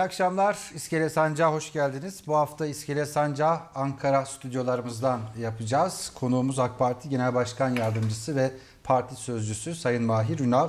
İyi akşamlar. İskele Sancağı hoş geldiniz. Bu hafta İskele Sancağı Ankara stüdyolarımızdan yapacağız. Konuğumuz AK Parti Genel Başkan Yardımcısı ve Parti Sözcüsü Sayın Mahir Ünal.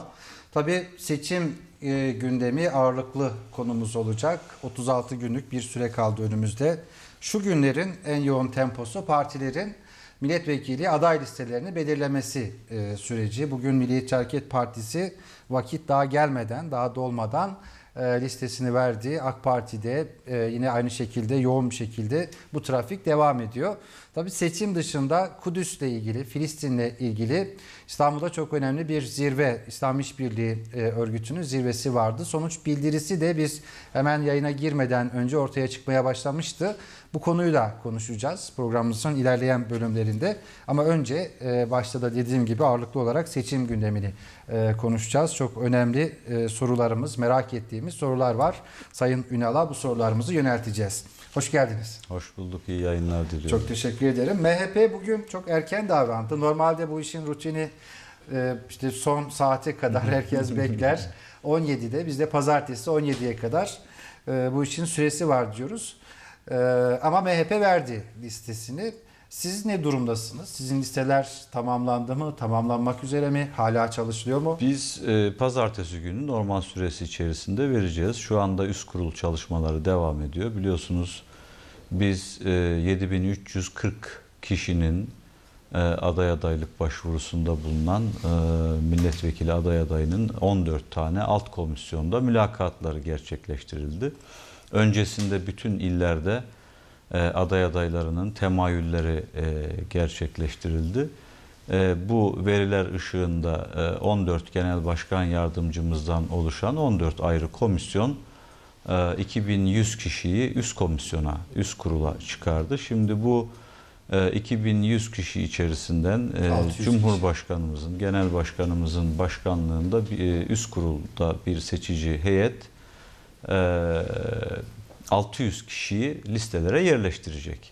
Tabi seçim e, gündemi ağırlıklı konumuz olacak. 36 günlük bir süre kaldı önümüzde. Şu günlerin en yoğun temposu partilerin milletvekili aday listelerini belirlemesi e, süreci. Bugün Milliyetçi Hareket Partisi vakit daha gelmeden, daha dolmadan e, listesini verdi. AK Parti'de e, yine aynı şekilde yoğun bir şekilde bu trafik devam ediyor. Tabii seçim dışında Kudüs'le ilgili, Filistin'le ilgili İstanbul'da çok önemli bir zirve, İslam İşbirliği e, Örgütü'nün zirvesi vardı. Sonuç bildirisi de biz hemen yayına girmeden önce ortaya çıkmaya başlamıştı. Bu konuyu da konuşacağız programımızın ilerleyen bölümlerinde. Ama önce e, başta da dediğim gibi ağırlıklı olarak seçim gündemini e, konuşacağız. Çok önemli sorularımız, merak ettiğimiz sorular var. Sayın Ünal'a bu sorularımızı yönelteceğiz. Hoş geldiniz. Hoş bulduk. İyi yayınlar diliyorum. Çok teşekkür ederim. MHP bugün çok erken davrandı. Normalde bu işin rutini e, işte son saate kadar herkes bekler. 17'de biz de pazartesi 17'ye kadar e, bu işin süresi var diyoruz. E, ama MHP verdi listesini. Siz ne durumdasınız? Sizin listeler tamamlandı mı? Tamamlanmak üzere mi? Hala çalışılıyor mu? Biz e, pazartesi günü normal süresi içerisinde vereceğiz. Şu anda üst kurul çalışmaları devam ediyor. Biliyorsunuz biz e, 7340 kişinin e, aday adaylık başvurusunda bulunan e, milletvekili aday adayının 14 tane alt komisyonda mülakatları gerçekleştirildi. Öncesinde bütün illerde e, aday adaylarının temayülleri e, gerçekleştirildi. E, bu veriler ışığında 14 genel başkan yardımcımızdan oluşan 14 ayrı komisyon 2100 kişiyi üst komisyona, üst kurula çıkardı. Şimdi bu 2100 kişi içerisinden Cumhurbaşkanımızın, Genel Başkanımızın başkanlığında üst kurulda bir seçici heyet 600 kişiyi listelere yerleştirecek.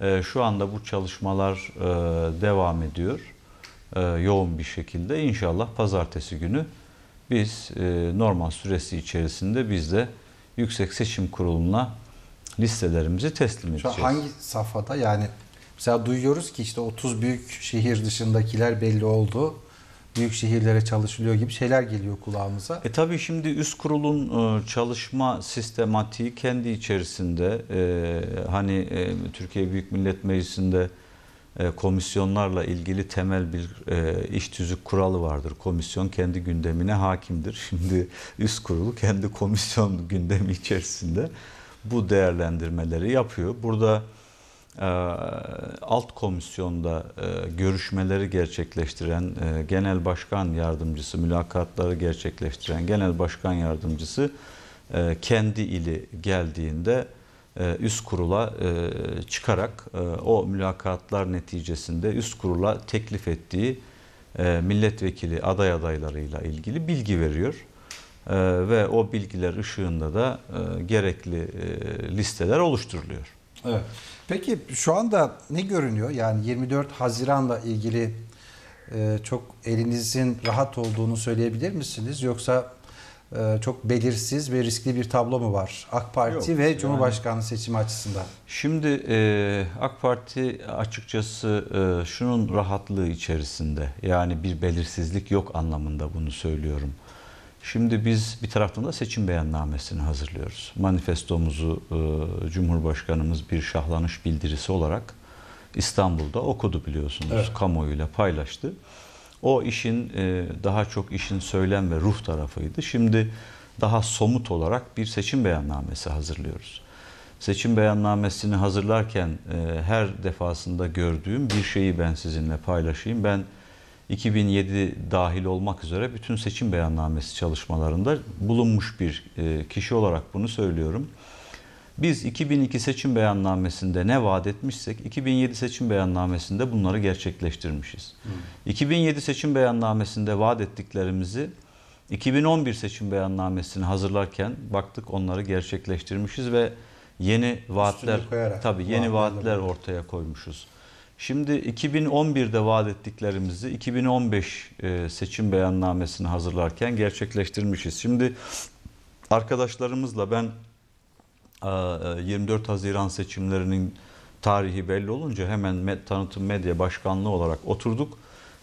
Ee, şu anda bu çalışmalar e, devam ediyor ee, yoğun bir şekilde. İnşallah pazartesi günü biz e, normal süresi içerisinde biz de Yüksek Seçim Kurulu'na listelerimizi teslim edeceğiz. Şu hangi safhada yani mesela duyuyoruz ki işte 30 büyük şehir dışındakiler belli oldu büyük şehirlere çalışılıyor gibi şeyler geliyor kulağımıza. E tabii şimdi üst kurulun e, çalışma sistematiği kendi içerisinde e, hani e, Türkiye Büyük Millet Meclisi'nde komisyonlarla ilgili temel bir e, iş tüzük kuralı vardır. Komisyon kendi gündemine hakimdir. Şimdi üst kurulu kendi komisyon gündemi içerisinde bu değerlendirmeleri yapıyor. Burada ee, alt komisyonda e, görüşmeleri gerçekleştiren e, genel başkan yardımcısı, mülakatları gerçekleştiren genel başkan yardımcısı e, kendi ili geldiğinde üst kurula çıkarak o mülakatlar neticesinde üst kurula teklif ettiği milletvekili aday adaylarıyla ilgili bilgi veriyor. Ve o bilgiler ışığında da gerekli listeler oluşturuluyor. Evet. Peki şu anda ne görünüyor? Yani 24 Haziran'la ilgili e, çok elinizin rahat olduğunu söyleyebilir misiniz? Yoksa e, çok belirsiz ve riskli bir tablo mu var AK Parti Yok, ve yani. Cumhurbaşkanlığı seçimi açısından? Şimdi e, AK Parti açıkçası e, şunun rahatlığı içerisinde yani bir belirsizlik yok anlamında bunu söylüyorum. Şimdi biz bir taraftan da seçim beyannamesini hazırlıyoruz. Manifestomuzu e, Cumhurbaşkanımız bir şahlanış bildirisi olarak İstanbul'da okudu biliyorsunuz. Evet. Kamuoyuyla paylaştı. O işin e, daha çok işin söylem ve ruh tarafıydı. Şimdi daha somut olarak bir seçim beyannamesi hazırlıyoruz. Seçim beyannamesini hazırlarken e, her defasında gördüğüm bir şeyi ben sizinle paylaşayım. Ben 2007 dahil olmak üzere bütün seçim beyannamesi çalışmalarında bulunmuş bir e, kişi olarak bunu söylüyorum. Biz 2002 seçim beyannamesinde ne vaat etmişsek 2007 seçim beyannamesinde bunları gerçekleştirmişiz. 2007 seçim beyannamesinde vaat ettiklerimizi 2011 seçim beyannamesini hazırlarken baktık onları gerçekleştirmişiz ve yeni vaatler tabii yeni vaatler ortaya koymuşuz. Şimdi 2011'de vaat ettiklerimizi 2015 e, seçim beyannamesini hazırlarken gerçekleştirmişiz. Şimdi arkadaşlarımızla ben 24 e, e, Haziran seçimlerinin tarihi belli olunca hemen tanıtım medya başkanlığı olarak oturduk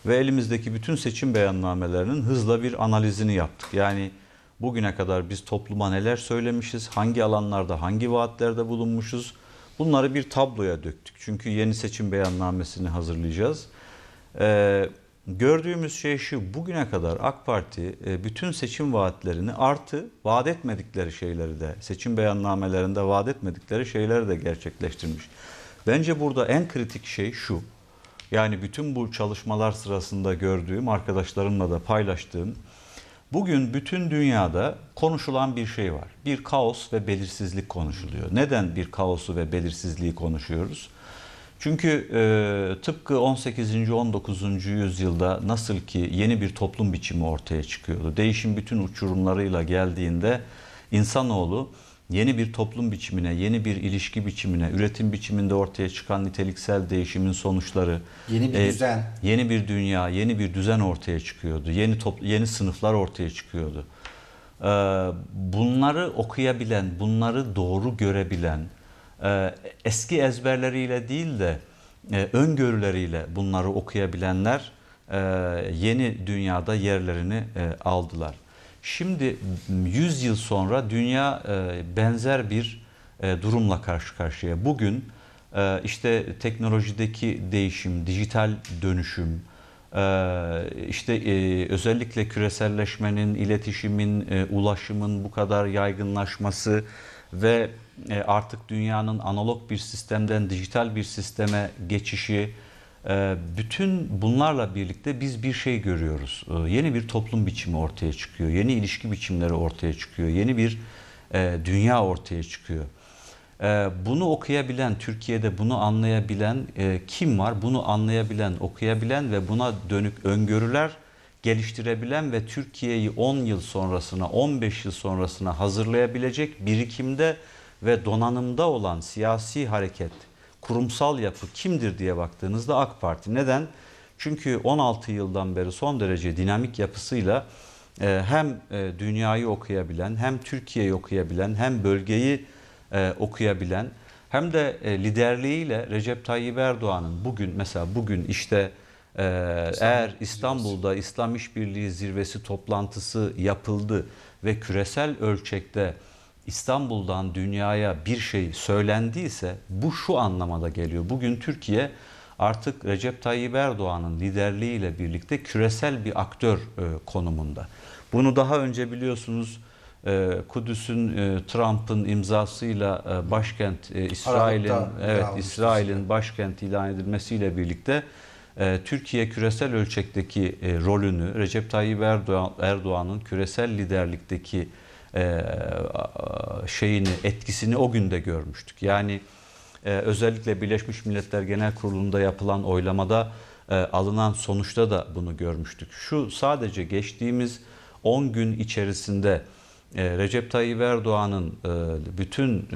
ve elimizdeki bütün seçim beyannamelerinin hızla bir analizini yaptık. Yani bugüne kadar biz topluma neler söylemişiz, hangi alanlarda, hangi vaatlerde bulunmuşuz, Bunları bir tabloya döktük. Çünkü yeni seçim beyannamesini hazırlayacağız. Ee, gördüğümüz şey şu, bugüne kadar AK Parti e, bütün seçim vaatlerini artı vaat etmedikleri şeyleri de, seçim beyannamelerinde vaat etmedikleri şeyleri de gerçekleştirmiş. Bence burada en kritik şey şu, yani bütün bu çalışmalar sırasında gördüğüm, arkadaşlarımla da paylaştığım, Bugün bütün dünyada konuşulan bir şey var. Bir kaos ve belirsizlik konuşuluyor. Neden bir kaosu ve belirsizliği konuşuyoruz? Çünkü e, tıpkı 18. 19. yüzyılda nasıl ki yeni bir toplum biçimi ortaya çıkıyordu. Değişim bütün uçurumlarıyla geldiğinde insanoğlu yeni bir toplum biçimine, yeni bir ilişki biçimine, üretim biçiminde ortaya çıkan niteliksel değişimin sonuçları, yeni bir e, düzen, yeni bir dünya, yeni bir düzen ortaya çıkıyordu. Yeni top, yeni sınıflar ortaya çıkıyordu. Ee, bunları okuyabilen, bunları doğru görebilen, e, eski ezberleriyle değil de e, öngörüleriyle bunları okuyabilenler e, yeni dünyada yerlerini e, aldılar. Şimdi 100 yıl sonra dünya e, benzer bir e, durumla karşı karşıya. Bugün e, işte teknolojideki değişim, dijital dönüşüm, e, işte e, özellikle küreselleşmenin, iletişimin, e, ulaşımın bu kadar yaygınlaşması ve e, artık dünyanın analog bir sistemden dijital bir sisteme geçişi, ee, bütün bunlarla birlikte biz bir şey görüyoruz. Ee, yeni bir toplum biçimi ortaya çıkıyor. Yeni ilişki biçimleri ortaya çıkıyor. Yeni bir e, dünya ortaya çıkıyor. Ee, bunu okuyabilen, Türkiye'de bunu anlayabilen e, kim var? Bunu anlayabilen, okuyabilen ve buna dönük öngörüler geliştirebilen ve Türkiye'yi 10 yıl sonrasına, 15 yıl sonrasına hazırlayabilecek birikimde ve donanımda olan siyasi hareket, kurumsal yapı kimdir diye baktığınızda AK Parti. Neden? Çünkü 16 yıldan beri son derece dinamik yapısıyla e, hem e, dünyayı okuyabilen, hem Türkiye'yi okuyabilen, hem bölgeyi e, okuyabilen, hem de liderliğiyle Recep Tayyip Erdoğan'ın bugün mesela bugün işte eğer İstanbul'da İslam İşbirliği Zirvesi toplantısı yapıldı ve küresel ölçekte İstanbul'dan dünyaya bir şey söylendiyse bu şu anlamada geliyor. Bugün Türkiye artık Recep Tayyip Erdoğan'ın liderliğiyle birlikte küresel bir aktör e, konumunda. Bunu daha önce biliyorsunuz e, Kudüs'ün e, Trump'ın imzasıyla e, başkent e, İsrail'in evet İsrail'in başkent ilan edilmesiyle birlikte e, Türkiye küresel ölçekteki e, rolünü Recep Tayyip Erdoğan'ın küresel liderlikteki e, şeyini etkisini o günde görmüştük. Yani e, özellikle Birleşmiş Milletler Genel Kurulu'nda yapılan oylamada e, alınan sonuçta da bunu görmüştük. Şu sadece geçtiğimiz 10 gün içerisinde Recep Tayyip Erdoğan'ın bütün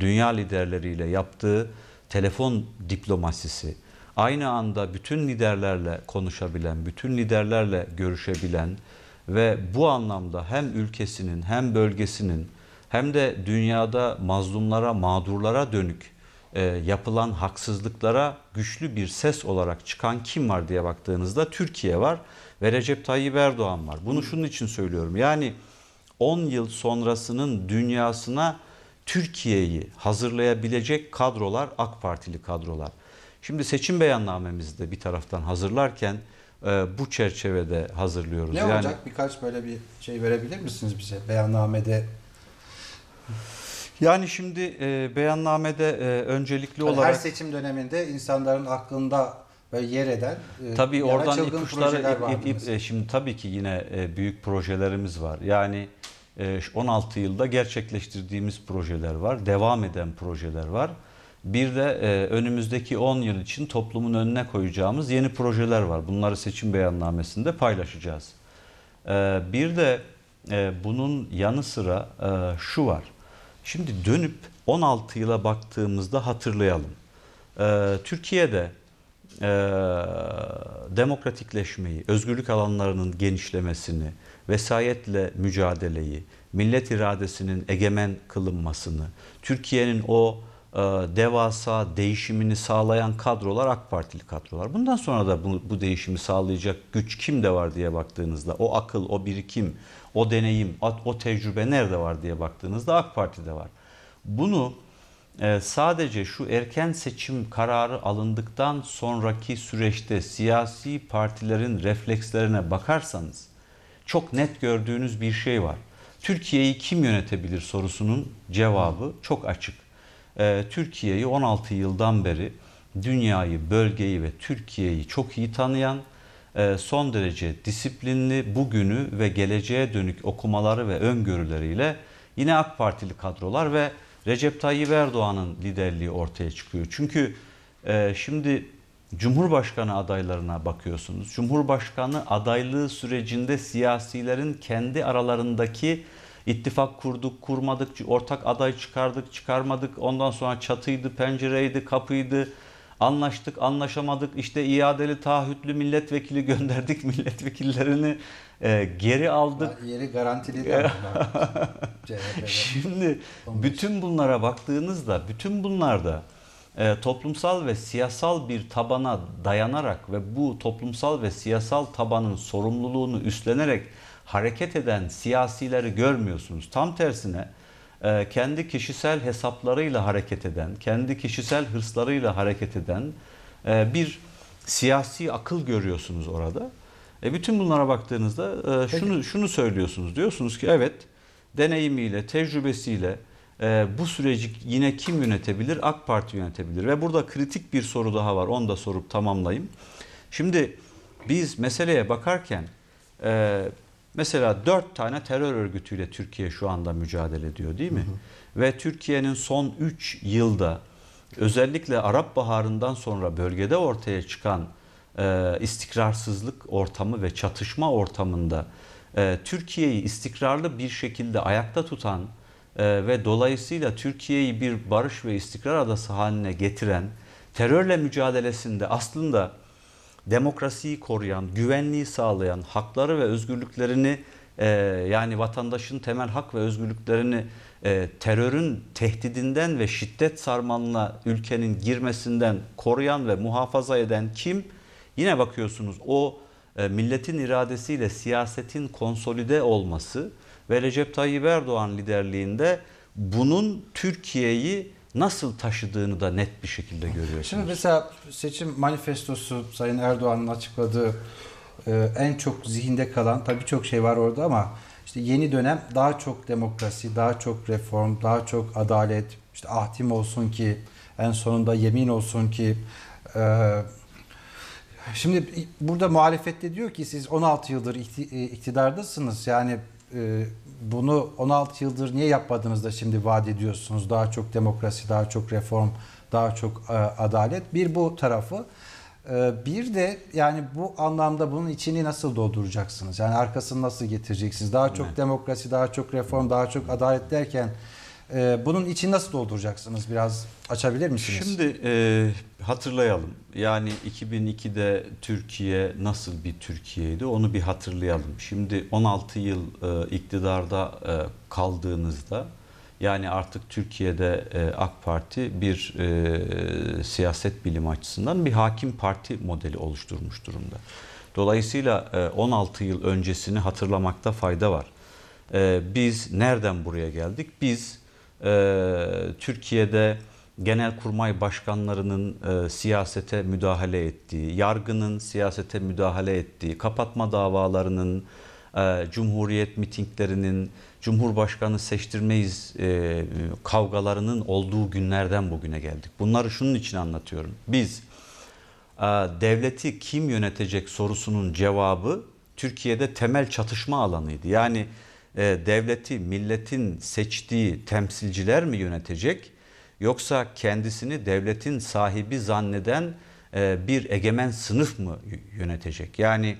dünya liderleriyle yaptığı telefon diplomasisi, aynı anda bütün liderlerle konuşabilen, bütün liderlerle görüşebilen, ve bu anlamda hem ülkesinin hem bölgesinin hem de dünyada mazlumlara, mağdurlara dönük e, yapılan haksızlıklara güçlü bir ses olarak çıkan kim var diye baktığınızda Türkiye var ve Recep Tayyip Erdoğan var. Bunu şunun için söylüyorum. Yani 10 yıl sonrasının dünyasına Türkiye'yi hazırlayabilecek kadrolar AK Partili kadrolar. Şimdi seçim beyannamemizi de bir taraftan hazırlarken e, bu çerçevede hazırlıyoruz. Ne yani, olacak? Birkaç böyle bir şey verebilir misiniz bize? Beyannamede yani şimdi e, beyannamede e, öncelikli yani olarak her seçim döneminde insanların aklında böyle yer eden e, tabii oradan ipuçları ip, ip, ip, e, şimdi tabii ki yine e, büyük projelerimiz var. Yani e, 16 yılda gerçekleştirdiğimiz projeler var, devam eden projeler var. Bir de e, önümüzdeki 10 yıl için toplumun önüne koyacağımız yeni projeler var. Bunları seçim beyannamesinde paylaşacağız. E, bir de e, bunun yanı sıra e, şu var. Şimdi dönüp 16 yıla baktığımızda hatırlayalım. E, Türkiye'de e, demokratikleşmeyi, özgürlük alanlarının genişlemesini, vesayetle mücadeleyi, millet iradesinin egemen kılınmasını, Türkiye'nin o e, devasa değişimini sağlayan kadrolar AK Partili kadrolar. Bundan sonra da bu, bu değişimi sağlayacak güç kimde var diye baktığınızda o akıl, o birikim, o deneyim, o tecrübe nerede var diye baktığınızda AK Parti'de var. Bunu e, sadece şu erken seçim kararı alındıktan sonraki süreçte siyasi partilerin reflekslerine bakarsanız çok net gördüğünüz bir şey var. Türkiye'yi kim yönetebilir sorusunun cevabı çok açık e, Türkiye'yi 16 yıldan beri dünyayı, bölgeyi ve Türkiye'yi çok iyi tanıyan, e, son derece disiplinli bugünü ve geleceğe dönük okumaları ve öngörüleriyle yine AK Partili kadrolar ve Recep Tayyip Erdoğan'ın liderliği ortaya çıkıyor. Çünkü e, şimdi Cumhurbaşkanı adaylarına bakıyorsunuz. Cumhurbaşkanı adaylığı sürecinde siyasilerin kendi aralarındaki ittifak kurduk, kurmadık, ortak aday çıkardık, çıkarmadık. Ondan sonra çatıydı, pencereydi, kapıydı. Anlaştık, anlaşamadık. İşte iadeli taahhütlü milletvekili gönderdik. Milletvekillerini e, geri aldık. Ben yeri garantili Şimdi bütün bunlara baktığınızda, bütün bunlarda e, toplumsal ve siyasal bir tabana dayanarak ve bu toplumsal ve siyasal tabanın sorumluluğunu üstlenerek hareket eden siyasileri görmüyorsunuz. Tam tersine e, kendi kişisel hesaplarıyla hareket eden, kendi kişisel hırslarıyla hareket eden e, bir siyasi akıl görüyorsunuz orada. E bütün bunlara baktığınızda e, şunu şunu söylüyorsunuz. Diyorsunuz ki evet deneyimiyle, tecrübesiyle bu süreci yine kim yönetebilir? AK Parti yönetebilir. Ve burada kritik bir soru daha var. Onu da sorup tamamlayayım. Şimdi biz meseleye bakarken Mesela dört tane terör örgütüyle Türkiye şu anda mücadele ediyor değil mi? Hı hı. Ve Türkiye'nin son üç yılda özellikle Arap Baharı'ndan sonra bölgede ortaya çıkan e, istikrarsızlık ortamı ve çatışma ortamında e, Türkiye'yi istikrarlı bir şekilde ayakta tutan e, ve dolayısıyla Türkiye'yi bir barış ve istikrar adası haline getiren terörle mücadelesinde aslında demokrasiyi koruyan, güvenliği sağlayan, hakları ve özgürlüklerini e, yani vatandaşın temel hak ve özgürlüklerini e, terörün tehdidinden ve şiddet sarmalına ülkenin girmesinden koruyan ve muhafaza eden kim? Yine bakıyorsunuz o e, milletin iradesiyle siyasetin konsolide olması ve Recep Tayyip Erdoğan liderliğinde bunun Türkiye'yi nasıl taşıdığını da net bir şekilde görüyorsunuz. Şimdi mesela seçim manifestosu Sayın Erdoğan'ın açıkladığı e, en çok zihinde kalan tabii çok şey var orada ama işte yeni dönem daha çok demokrasi, daha çok reform, daha çok adalet, işte ahdim olsun ki en sonunda yemin olsun ki e, Şimdi burada muhalefette diyor ki siz 16 yıldır e, iktidardasınız. Yani bunu 16 yıldır niye yapmadınız da şimdi vaat ediyorsunuz? Daha çok demokrasi, daha çok reform, daha çok e, adalet. Bir bu tarafı. E, bir de yani bu anlamda bunun içini nasıl dolduracaksınız? Yani arkasını nasıl getireceksiniz? Daha çok demokrasi, daha çok reform, daha çok adalet derken ee, bunun için nasıl dolduracaksınız? Biraz açabilir misiniz? Şimdi e, hatırlayalım. Yani 2002'de Türkiye nasıl bir Türkiye'ydi onu bir hatırlayalım. Şimdi 16 yıl e, iktidarda e, kaldığınızda yani artık Türkiye'de e, AK Parti bir e, siyaset bilim açısından bir hakim parti modeli oluşturmuş durumda. Dolayısıyla e, 16 yıl öncesini hatırlamakta fayda var. E, biz nereden buraya geldik? Biz e, Türkiye'de genelkurmay başkanlarının e, siyasete müdahale ettiği, yargının siyasete müdahale ettiği, kapatma davalarının, e, cumhuriyet mitinglerinin, cumhurbaşkanı seçtirmeyiz e, kavgalarının olduğu günlerden bugüne geldik. Bunları şunun için anlatıyorum. Biz e, devleti kim yönetecek sorusunun cevabı Türkiye'de temel çatışma alanıydı. Yani e, devleti, milletin seçtiği temsilciler mi yönetecek? Yoksa kendisini devletin sahibi zanneden e, bir egemen sınıf mı yönetecek? Yani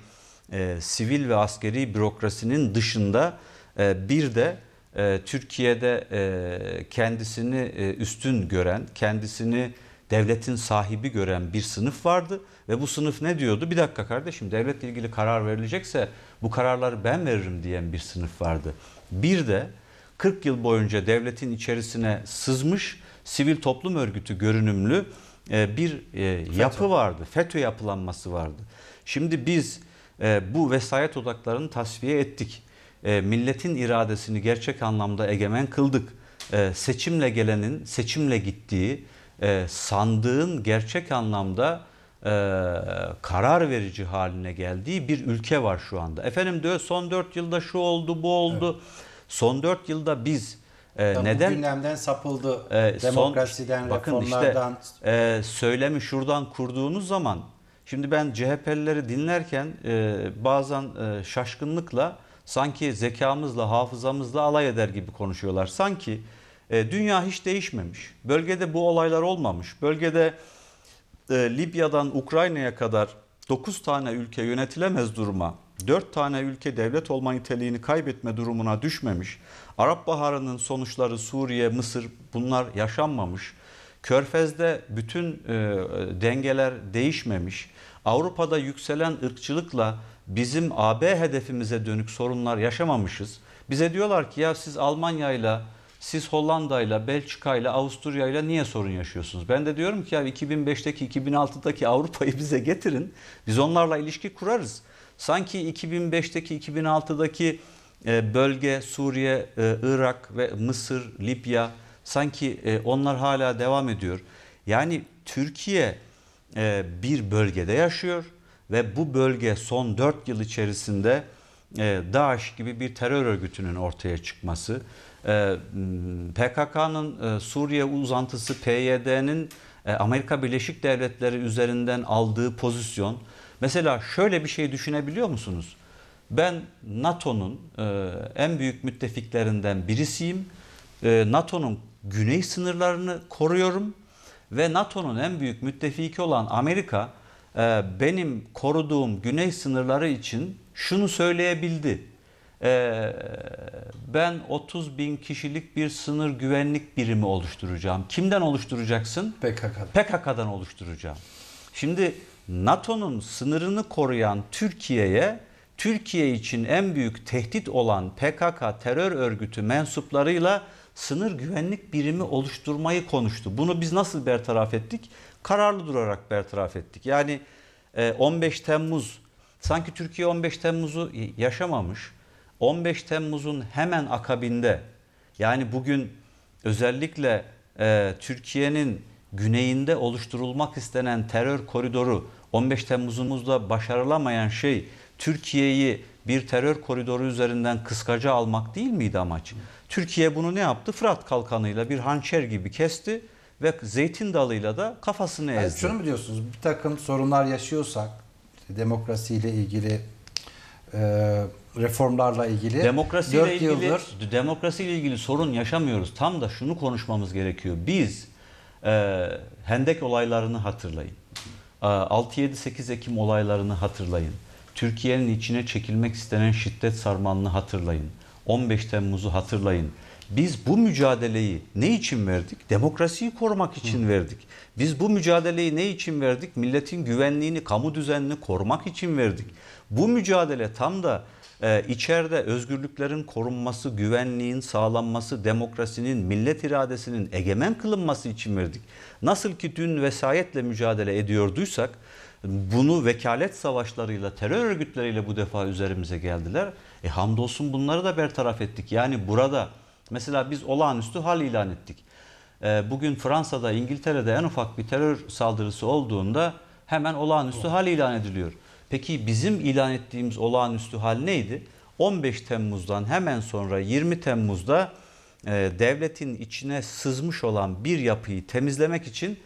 e, sivil ve askeri bürokrasinin dışında e, bir de e, Türkiye'de e, kendisini e, üstün gören, kendisini devletin sahibi gören bir sınıf vardı ve bu sınıf ne diyordu? Bir dakika kardeşim devletle ilgili karar verilecekse bu kararları ben veririm diyen bir sınıf vardı. Bir de 40 yıl boyunca devletin içerisine sızmış sivil toplum örgütü görünümlü e, bir e, yapı FETÖ. vardı. FETÖ yapılanması vardı. Şimdi biz e, bu vesayet odaklarını tasfiye ettik. Milletin iradesini gerçek anlamda egemen kıldık. Seçimle gelenin seçimle gittiği e, sandığın gerçek anlamda e, karar verici haline geldiği bir ülke var şu anda. Efendim diyor son 4 yılda şu oldu bu oldu. Evet. Son 4 yılda biz e, Tabii neden gündemden sapıldı e, demokrasiden son, bakın reformlardan işte, e, söylemi şuradan kurduğunuz zaman şimdi ben CHP'lileri dinlerken e, bazen e, şaşkınlıkla sanki zekamızla hafızamızla alay eder gibi konuşuyorlar sanki e, dünya hiç değişmemiş. Bölgede bu olaylar olmamış. Bölgede e, Libya'dan Ukrayna'ya kadar 9 tane ülke yönetilemez duruma, 4 tane ülke devlet olma niteliğini kaybetme durumuna düşmemiş. Arap Baharı'nın sonuçları Suriye, Mısır bunlar yaşanmamış. Körfez'de bütün e, dengeler değişmemiş. Avrupa'da yükselen ırkçılıkla bizim AB hedefimize dönük sorunlar yaşamamışız. Bize diyorlar ki ya siz Almanya'yla ile siz Hollanda'yla, Belçika'yla, Avusturya'yla niye sorun yaşıyorsunuz? Ben de diyorum ki ya 2005'teki, 2006'daki Avrupa'yı bize getirin. Biz onlarla ilişki kurarız. Sanki 2005'teki, 2006'daki e, bölge, Suriye, e, Irak ve Mısır, Libya sanki e, onlar hala devam ediyor. Yani Türkiye bir bölgede yaşıyor ve bu bölge son 4 yıl içerisinde DAEŞ gibi bir terör örgütünün ortaya çıkması, ee, PKK'nın e, Suriye uzantısı PYD'nin e, Amerika Birleşik Devletleri üzerinden aldığı pozisyon. Mesela şöyle bir şey düşünebiliyor musunuz? Ben NATO'nun e, en büyük müttefiklerinden birisiyim. NATO'nun güney sınırlarını koruyorum ve NATO'nun en büyük müttefiki olan Amerika benim koruduğum güney sınırları için şunu söyleyebildi. Ee, ben 30 bin kişilik bir sınır güvenlik birimi oluşturacağım. Kimden oluşturacaksın? PKK'dan. PKK'dan oluşturacağım. Şimdi NATO'nun sınırını koruyan Türkiye'ye Türkiye için en büyük tehdit olan PKK terör örgütü mensuplarıyla sınır güvenlik birimi oluşturmayı konuştu. Bunu biz nasıl bertaraf ettik? Kararlı durarak bertaraf ettik. Yani 15 e, Temmuz sanki Türkiye 15 Temmuz'u yaşamamış. 15 Temmuz'un hemen akabinde yani bugün özellikle e, Türkiye'nin güneyinde oluşturulmak istenen terör koridoru 15 Temmuz'umuzda başarılamayan şey Türkiye'yi bir terör koridoru üzerinden kıskaca almak değil miydi amaç? Türkiye bunu ne yaptı? Fırat kalkanıyla bir hançer gibi kesti ve zeytin dalıyla da kafasını ezdi. Evet, şunu mu diyorsunuz? Bir takım sorunlar yaşıyorsak demokrasiyle ilgili e, reformlarla ilgili. Demokrasiyle ilgili yıldır... demokrasiyle ilgili sorun yaşamıyoruz. Tam da şunu konuşmamız gerekiyor. Biz e, Hendek olaylarını hatırlayın. E, 6-7-8 Ekim olaylarını hatırlayın. Türkiye'nin içine çekilmek istenen şiddet sarmalını hatırlayın. 15 Temmuz'u hatırlayın. Biz bu mücadeleyi ne için verdik? Demokrasiyi korumak için Hı. verdik. Biz bu mücadeleyi ne için verdik? Milletin güvenliğini, kamu düzenini korumak için verdik. Bu mücadele tam da e, içeride özgürlüklerin korunması, güvenliğin sağlanması, demokrasinin, millet iradesinin egemen kılınması için verdik. Nasıl ki dün vesayetle mücadele ediyorduysak bunu vekalet savaşlarıyla, terör örgütleriyle bu defa üzerimize geldiler. E hamdolsun bunları da bertaraf ettik. Yani burada mesela biz olağanüstü hal ilan ettik. Ee, bugün Fransa'da, İngiltere'de en ufak bir terör saldırısı olduğunda hemen olağanüstü hal ilan ediliyor. Peki bizim ilan ettiğimiz olağanüstü hal neydi? 15 Temmuz'dan hemen sonra 20 Temmuz'da e, devletin içine sızmış olan bir yapıyı temizlemek için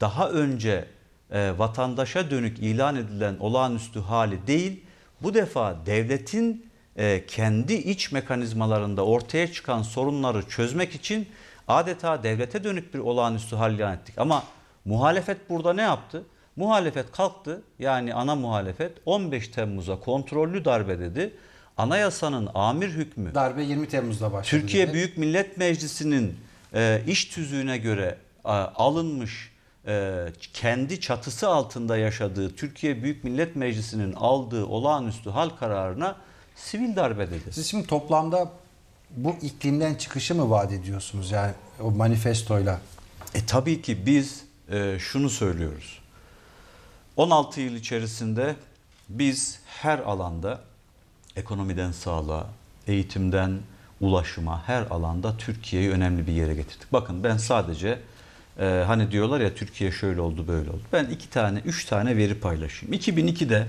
daha önce e, vatandaşa dönük ilan edilen olağanüstü hali değil, bu defa devletin e, kendi iç mekanizmalarında ortaya çıkan sorunları çözmek için adeta devlete dönük bir olağanüstü hal ilan ettik. Ama muhalefet burada ne yaptı? Muhalefet kalktı yani ana muhalefet 15 Temmuz'a kontrollü darbe dedi. Anayasanın amir hükmü. Darbe 20 Temmuz'da başladı. Türkiye dedi. Büyük Millet Meclisi'nin e, iş tüzüğüne göre e, alınmış e, kendi çatısı altında yaşadığı Türkiye Büyük Millet Meclisi'nin aldığı olağanüstü hal kararına sivil darbe dedi. Siz şimdi toplamda bu iklimden çıkışı mı vaat ediyorsunuz yani o manifestoyla? E tabii ki biz e, şunu söylüyoruz. 16 yıl içerisinde biz her alanda ekonomiden sağlığa, eğitimden ulaşıma her alanda Türkiye'yi önemli bir yere getirdik. Bakın ben sadece e, hani diyorlar ya Türkiye şöyle oldu böyle oldu. Ben iki tane, üç tane veri paylaşayım. 2002'de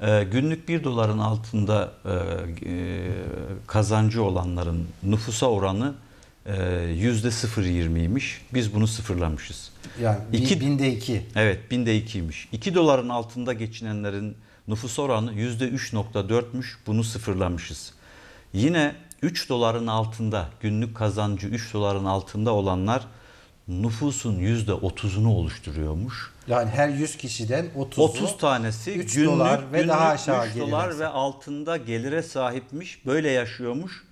e, günlük bir doların altında e, e, kazancı olanların nüfusa oranı ee, yüzde 0.20'ymiş. Biz bunu sıfırlamışız. Yani iki, binde iki. Evet binde ikiymiş. İki doların altında geçinenlerin nüfus oranı yüzde 3.4'müş. Bunu sıfırlamışız. Yine 3 doların altında günlük kazancı 3 doların altında olanlar nüfusun yüzde 30'unu oluşturuyormuş. Yani her 100 kişiden 30'u 30 tanesi 3 günlük, dolar ve günlük daha aşağı 3 dolar ve altında gelire sahipmiş. Böyle yaşıyormuş.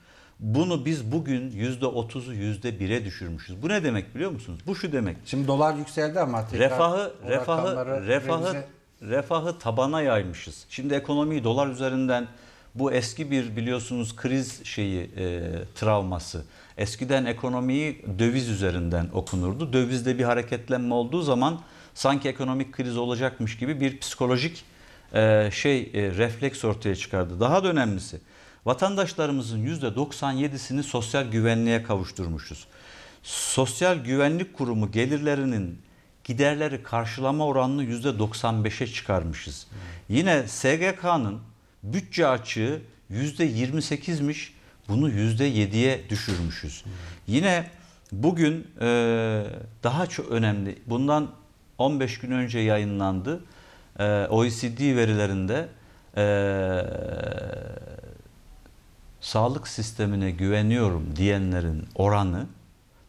Bunu biz bugün yüzde otuzu yüzde bire düşürmüşüz. Bu ne demek biliyor musunuz? Bu şu demek. Şimdi dolar yükseldi ama tekrar refahı refahı refahı revize... refahı tabana yaymışız. Şimdi ekonomiyi dolar üzerinden bu eski bir biliyorsunuz kriz şeyi e, travması. Eskiden ekonomiyi döviz üzerinden okunurdu. Dövizde bir hareketlenme olduğu zaman sanki ekonomik kriz olacakmış gibi bir psikolojik e, şey e, refleks ortaya çıkardı. Daha da önemlisi Vatandaşlarımızın %97'sini sosyal güvenliğe kavuşturmuşuz. Sosyal Güvenlik Kurumu gelirlerinin giderleri karşılama oranını %95'e çıkarmışız. Yine SGK'nın bütçe açığı %28'miş. Bunu %7'ye düşürmüşüz. Yine bugün e, daha çok önemli. Bundan 15 gün önce yayınlandı. E, OECD verilerinde e, sağlık sistemine güveniyorum diyenlerin oranı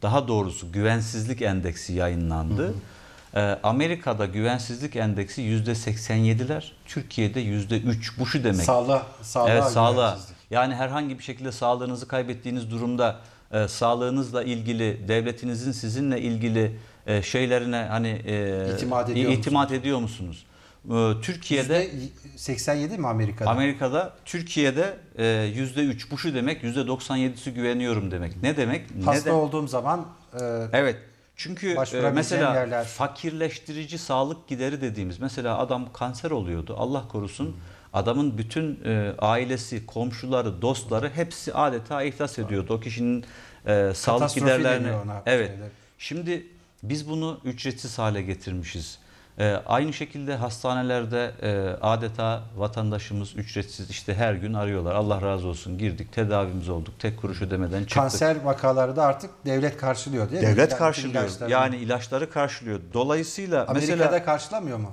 daha doğrusu güvensizlik endeksi yayınlandı. Hı hı. Ee, Amerika'da güvensizlik endeksi yüzde 87'ler, Türkiye'de yüzde 3. Bu şu demek. Sağla, sağla. Evet, sağla. Yani herhangi bir şekilde sağlığınızı kaybettiğiniz durumda e, sağlığınızla ilgili, devletinizin sizinle ilgili e, şeylerine hani e, itimat ediyor, itimat musunuz? ediyor musunuz? Ee, Türkiye'de %87 mi Amerika'da? Amerika'da Türkiye'de e, yüzde üç bu şu demek yüzde 97'si güveniyorum demek. Ne demek? Hasta ne de... olduğum zaman e, evet. Çünkü e, mesela yerler. fakirleştirici sağlık gideri dediğimiz mesela adam kanser oluyordu Allah korusun. Hmm. Adamın bütün e, ailesi, komşuları, dostları hepsi adeta iflas ediyordu. O kişinin e, sağlık giderlerini. Evet. Şeyler. Şimdi biz bunu ücretsiz hale getirmişiz. E, aynı şekilde hastanelerde e, adeta vatandaşımız ücretsiz işte her gün arıyorlar. Allah razı olsun girdik, tedavimiz olduk, tek kuruş ödemeden çıktık. Kanser vakaları da artık devlet karşılıyor değil mi? Devlet İla, karşılıyor. İlaçları. Yani ilaçları karşılıyor. Dolayısıyla Amerika'da mesela... karşılamıyor mu?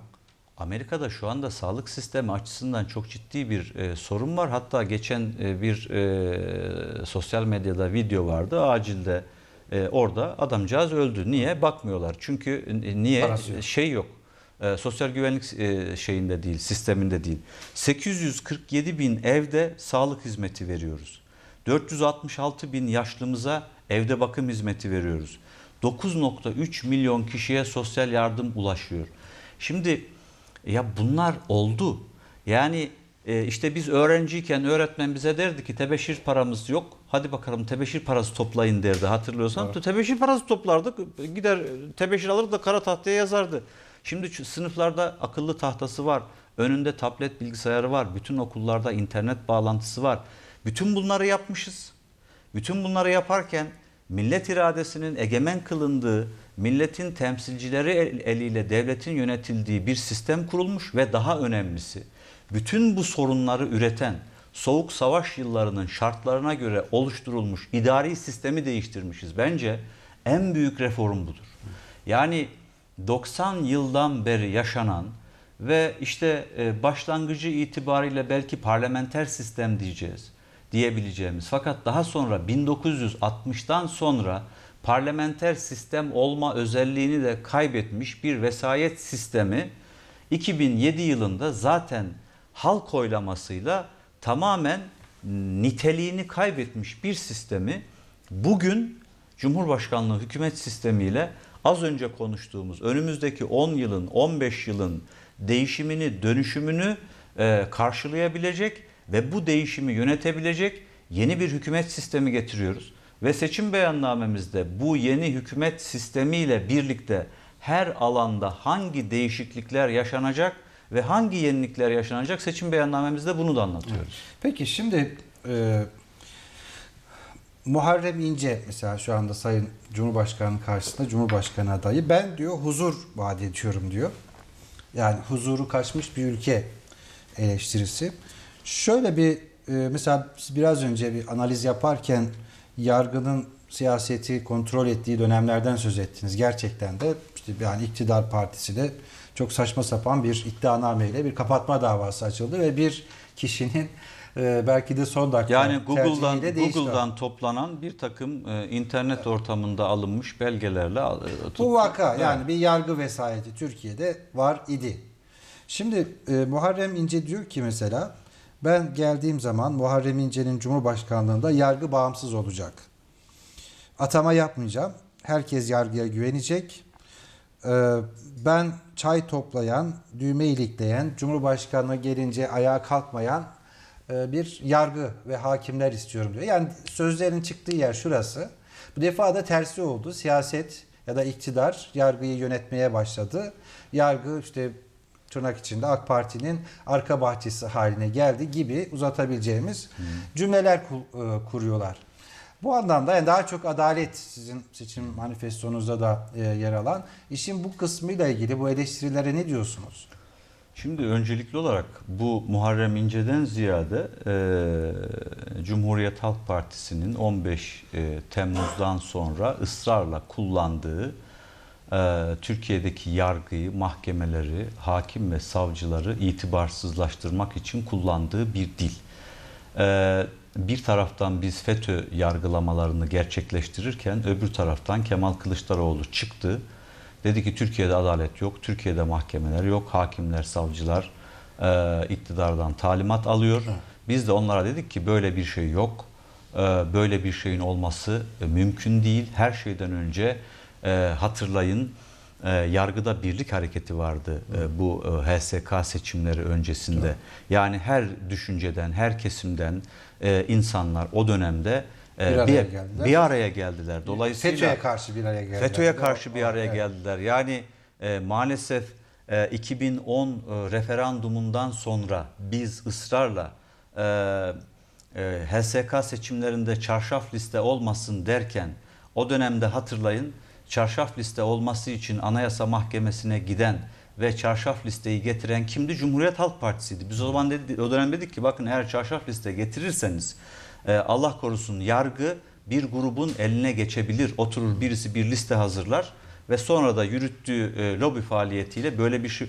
Amerika'da şu anda sağlık sistemi açısından çok ciddi bir e, sorun var. Hatta geçen e, bir e, sosyal medyada video vardı. Acilde e, orada adamcağız öldü. Niye? Bakmıyorlar. Çünkü niye? Parası yok. Şey yok e, sosyal güvenlik e, şeyinde değil, sisteminde değil. 847 bin evde sağlık hizmeti veriyoruz. 466 bin yaşlımıza evde bakım hizmeti veriyoruz. 9.3 milyon kişiye sosyal yardım ulaşıyor. Şimdi ya bunlar oldu. Yani e, işte biz öğrenciyken öğretmen bize derdi ki tebeşir paramız yok. Hadi bakalım tebeşir parası toplayın derdi hatırlıyorsan. Evet. Tebeşir parası toplardık. Gider tebeşir alır da kara tahtaya yazardı. Şimdi sınıflarda akıllı tahtası var, önünde tablet bilgisayarı var, bütün okullarda internet bağlantısı var. Bütün bunları yapmışız. Bütün bunları yaparken millet iradesinin egemen kılındığı, milletin temsilcileri eliyle devletin yönetildiği bir sistem kurulmuş ve daha önemlisi bütün bu sorunları üreten soğuk savaş yıllarının şartlarına göre oluşturulmuş idari sistemi değiştirmişiz. Bence en büyük reform budur. Yani 90 yıldan beri yaşanan ve işte e, başlangıcı itibariyle belki parlamenter sistem diyeceğiz diyebileceğimiz fakat daha sonra 1960'tan sonra parlamenter sistem olma özelliğini de kaybetmiş bir vesayet sistemi 2007 yılında zaten halk oylamasıyla tamamen niteliğini kaybetmiş bir sistemi bugün Cumhurbaşkanlığı hükümet sistemiyle az önce konuştuğumuz önümüzdeki 10 yılın, 15 yılın değişimini, dönüşümünü e, karşılayabilecek ve bu değişimi yönetebilecek yeni bir hükümet sistemi getiriyoruz. Ve seçim beyannamemizde bu yeni hükümet sistemiyle birlikte her alanda hangi değişiklikler yaşanacak ve hangi yenilikler yaşanacak seçim beyannamemizde bunu da anlatıyoruz. Peki şimdi e, Muharrem İnce mesela şu anda Sayın Cumhurbaşkanı karşısında Cumhurbaşkanı adayı ben diyor huzur vaat ediyorum diyor. Yani huzuru kaçmış bir ülke eleştirisi. Şöyle bir e, mesela biraz önce bir analiz yaparken yargının siyaseti kontrol ettiği dönemlerden söz ettiniz. Gerçekten de işte yani iktidar partisi de çok saçma sapan bir ile bir kapatma davası açıldı ve bir kişinin ee, belki de son dakika yani Google'dan Google'dan o. toplanan bir takım e, internet ortamında alınmış belgelerle e, bu vaka evet. yani bir yargı vesayeti Türkiye'de var idi. Şimdi e, Muharrem İnce diyor ki mesela ben geldiğim zaman Muharrem İnce'nin Cumhurbaşkanlığında yargı bağımsız olacak. Atama yapmayacağım. Herkes yargıya güvenecek. ben çay toplayan, düğme ilikleyen, Cumhurbaşkanı gelince ayağa kalkmayan e, bir yargı ve hakimler istiyorum diyor. Yani sözlerin çıktığı yer şurası. Bu defa da tersi oldu. Siyaset ya da iktidar yargıyı yönetmeye başladı. Yargı işte tırnak içinde AK Parti'nin arka bahçesi haline geldi gibi uzatabileceğimiz hmm. cümleler e, kuruyorlar. Bu anlamda yani daha çok adalet sizin seçim manifestonuzda da e, yer alan işin bu kısmıyla ilgili bu eleştirilere ne diyorsunuz? Şimdi öncelikli olarak bu Muharrem İnce'den ziyade e, Cumhuriyet Halk Partisi'nin 15 e, Temmuz'dan sonra ısrarla kullandığı e, Türkiye'deki yargıyı, mahkemeleri, hakim ve savcıları itibarsızlaştırmak için kullandığı bir dil. E, bir taraftan biz FETÖ yargılamalarını gerçekleştirirken öbür taraftan Kemal Kılıçdaroğlu çıktı Dedi ki Türkiye'de adalet yok, Türkiye'de mahkemeler yok, hakimler, savcılar e, iktidardan talimat alıyor. Biz de onlara dedik ki böyle bir şey yok, e, böyle bir şeyin olması e, mümkün değil. Her şeyden önce e, hatırlayın e, yargıda birlik hareketi vardı e, bu e, HSK seçimleri öncesinde. Evet. Yani her düşünceden, her kesimden e, insanlar o dönemde ee, bir araya geldiler. Bir araya geldiler. Dolayısıyla FETÖ'ye karşı bir araya geldiler. FETÖ'ye karşı bir araya geldiler. Yani e, maalesef e, 2010 e, referandumundan sonra biz ısrarla e, e, HSK seçimlerinde çarşaf liste olmasın derken o dönemde hatırlayın çarşaf liste olması için Anayasa Mahkemesi'ne giden ve çarşaf listeyi getiren kimdi? Cumhuriyet Halk Partisi'ydi. Biz o zaman dedi, o dönem dedik ki bakın eğer çarşaf liste getirirseniz ee, Allah korusun yargı bir grubun eline geçebilir. Oturur birisi bir liste hazırlar ve sonra da yürüttüğü e, lobi faaliyetiyle böyle bir şey.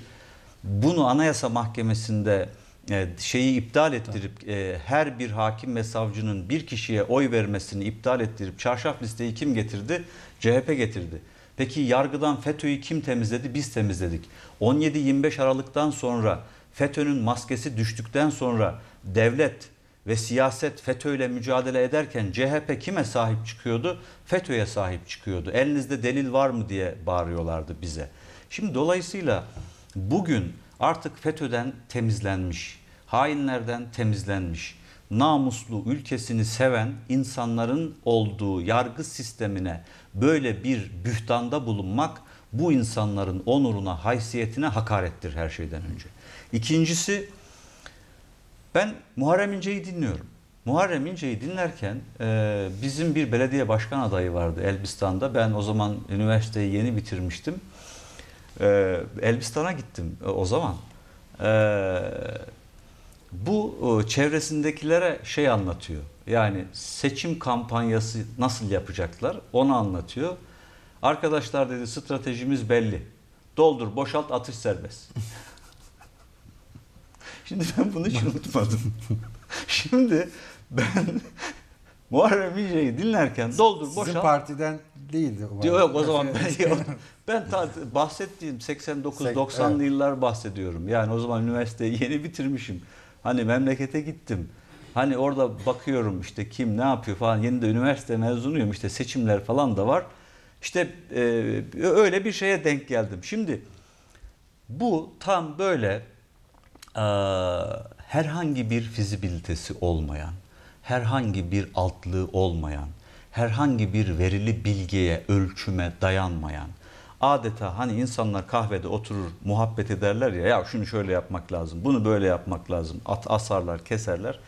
Bunu Anayasa Mahkemesi'nde e, şeyi iptal ettirip e, her bir hakim ve savcının bir kişiye oy vermesini iptal ettirip çarşaf listeyi kim getirdi? CHP getirdi. Peki yargıdan FETÖ'yü kim temizledi? Biz temizledik. 17-25 Aralık'tan sonra FETÖ'nün maskesi düştükten sonra devlet ve siyaset FETÖ'yle mücadele ederken CHP kime sahip çıkıyordu? FETÖ'ye sahip çıkıyordu. Elinizde delil var mı diye bağırıyorlardı bize. Şimdi dolayısıyla bugün artık FETÖ'den temizlenmiş, hainlerden temizlenmiş, namuslu ülkesini seven insanların olduğu yargı sistemine böyle bir bühtanda bulunmak bu insanların onuruna, haysiyetine hakarettir her şeyden önce. İkincisi ben Muharrem İnce'yi dinliyorum. Muharrem İnce'yi dinlerken e, bizim bir belediye başkan adayı vardı Elbistan'da. Ben o zaman üniversiteyi yeni bitirmiştim. E, Elbistan'a gittim e, o zaman. E, bu e, çevresindekilere şey anlatıyor. Yani seçim kampanyası nasıl yapacaklar onu anlatıyor. Arkadaşlar dedi stratejimiz belli. Doldur, boşalt, atış serbest. Şimdi ben bunu hiç unutmadım. Şimdi ben Muharrem İnce'yi dinlerken doldur boşalt. Sizin partiden değildi. Umarım. yok o zaman ben, yok. ben ta, bahsettiğim 89-90'lı yıllar bahsediyorum. Yani o zaman üniversiteyi yeni bitirmişim. Hani memlekete gittim. Hani orada bakıyorum işte kim ne yapıyor falan. Yeni de üniversite mezunuyum işte seçimler falan da var. İşte e, öyle bir şeye denk geldim. Şimdi bu tam böyle ee, herhangi bir fizibilitesi olmayan, herhangi bir altlığı olmayan, herhangi bir verili bilgiye, ölçüme dayanmayan, adeta hani insanlar kahvede oturur muhabbet ederler ya ya şunu şöyle yapmak lazım bunu böyle yapmak lazım at asarlar keserler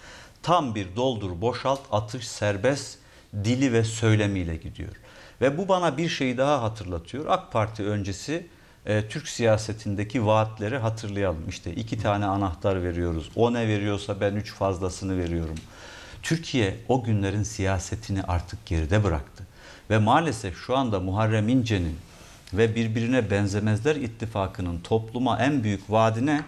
tam bir doldur boşalt atış serbest dili ve söylemiyle gidiyor ve bu bana bir şeyi daha hatırlatıyor AK Parti öncesi e, Türk siyasetindeki vaatleri hatırlayalım. İşte iki tane anahtar veriyoruz. O ne veriyorsa ben üç fazlasını veriyorum. Türkiye o günlerin siyasetini artık geride bıraktı. Ve maalesef şu anda Muharrem İnce'nin ve birbirine benzemezler ittifakının topluma en büyük vaadine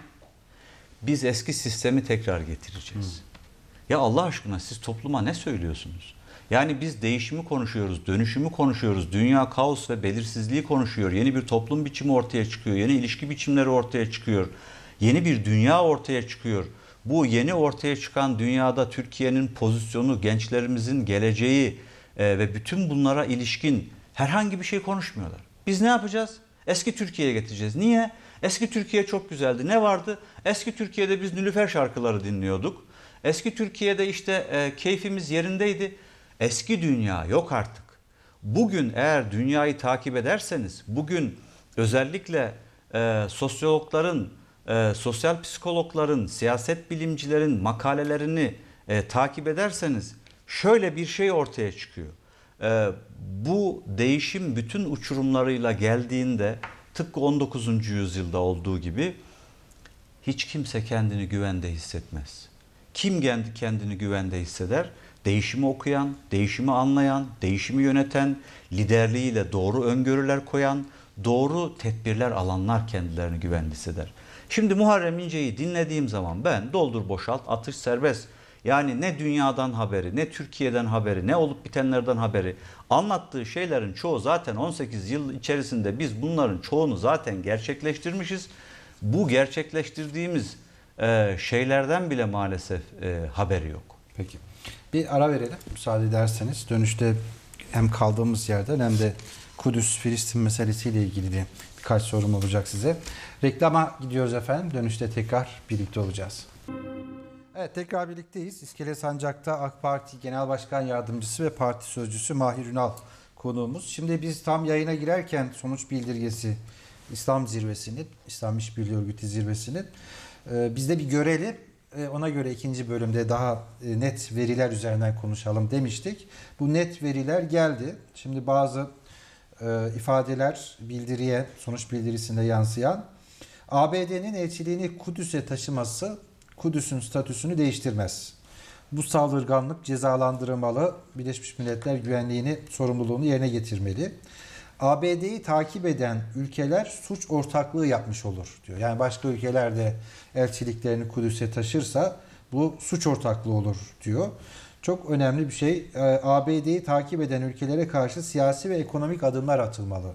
biz eski sistemi tekrar getireceğiz. Hı. Ya Allah aşkına siz topluma ne söylüyorsunuz? Yani biz değişimi konuşuyoruz, dönüşümü konuşuyoruz, dünya kaos ve belirsizliği konuşuyor. Yeni bir toplum biçimi ortaya çıkıyor, yeni ilişki biçimleri ortaya çıkıyor. Yeni bir dünya ortaya çıkıyor. Bu yeni ortaya çıkan dünyada Türkiye'nin pozisyonu, gençlerimizin geleceği e, ve bütün bunlara ilişkin herhangi bir şey konuşmuyorlar. Biz ne yapacağız? Eski Türkiye'ye getireceğiz. Niye? Eski Türkiye çok güzeldi. Ne vardı? Eski Türkiye'de biz Nülüfer şarkıları dinliyorduk. Eski Türkiye'de işte e, keyfimiz yerindeydi. Eski dünya yok artık. Bugün eğer dünyayı takip ederseniz, bugün özellikle e, sosyologların, e, sosyal psikologların, siyaset bilimcilerin makalelerini e, takip ederseniz şöyle bir şey ortaya çıkıyor. E, bu değişim bütün uçurumlarıyla geldiğinde tıpkı 19. yüzyılda olduğu gibi hiç kimse kendini güvende hissetmez. Kim kendini güvende hisseder? değişimi okuyan, değişimi anlayan, değişimi yöneten, liderliğiyle doğru öngörüler koyan, doğru tedbirler alanlar kendilerini güvende hisseder. Şimdi Muharrem İnce'yi dinlediğim zaman ben doldur boşalt atış serbest yani ne dünyadan haberi, ne Türkiye'den haberi, ne olup bitenlerden haberi. Anlattığı şeylerin çoğu zaten 18 yıl içerisinde biz bunların çoğunu zaten gerçekleştirmişiz. Bu gerçekleştirdiğimiz şeylerden bile maalesef haberi yok. Peki. Bir ara verelim müsaade ederseniz. Dönüşte hem kaldığımız yerden hem de Kudüs-Filistin meselesiyle ilgili de birkaç sorum olacak size. Reklama gidiyoruz efendim. Dönüşte tekrar birlikte olacağız. Evet tekrar birlikteyiz. İskele Sancak'ta AK Parti Genel Başkan Yardımcısı ve Parti Sözcüsü Mahir Ünal konuğumuz. Şimdi biz tam yayına girerken sonuç bildirgesi İslam Zirvesi'nin, İslam İşbirliği Örgütü Zirvesi'nin e, biz bir görelim. E, ona göre ikinci bölümde daha e, net veriler üzerinden konuşalım demiştik. Bu net veriler geldi. Şimdi bazı e, ifadeler bildiriye, sonuç bildirisinde yansıyan ABD'nin elçiliğini Kudüs'e taşıması Kudüs'ün statüsünü değiştirmez. Bu saldırganlık cezalandırılmalı, Birleşmiş Milletler güvenliğini sorumluluğunu yerine getirmeli. ABD'yi takip eden ülkeler suç ortaklığı yapmış olur diyor. Yani başka ülkelerde elçiliklerini Kudüs'e taşırsa bu suç ortaklığı olur diyor. Çok önemli bir şey. E, ABD'yi takip eden ülkelere karşı siyasi ve ekonomik adımlar atılmalı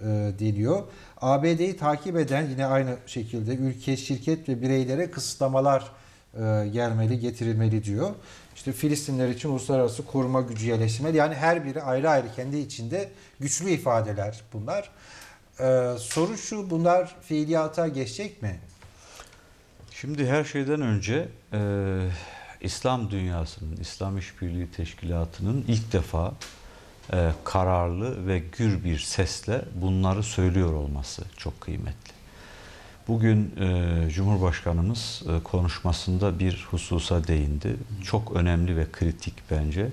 e, deniyor. ABD'yi takip eden yine aynı şekilde ülke, şirket ve bireylere kısıtlamalar e, gelmeli, getirilmeli diyor. İşte Filistinler için uluslararası koruma gücü yerleştirmeli. Yani her biri ayrı ayrı kendi içinde güçlü ifadeler bunlar. E, soru şu, bunlar fiiliyata geçecek mi? Şimdi her şeyden önce e, İslam dünyasının, İslam İşbirliği Teşkilatı'nın ilk defa e, kararlı ve gür bir sesle bunları söylüyor olması çok kıymetli. Bugün e, Cumhurbaşkanımız e, konuşmasında bir hususa değindi. Çok önemli ve kritik bence.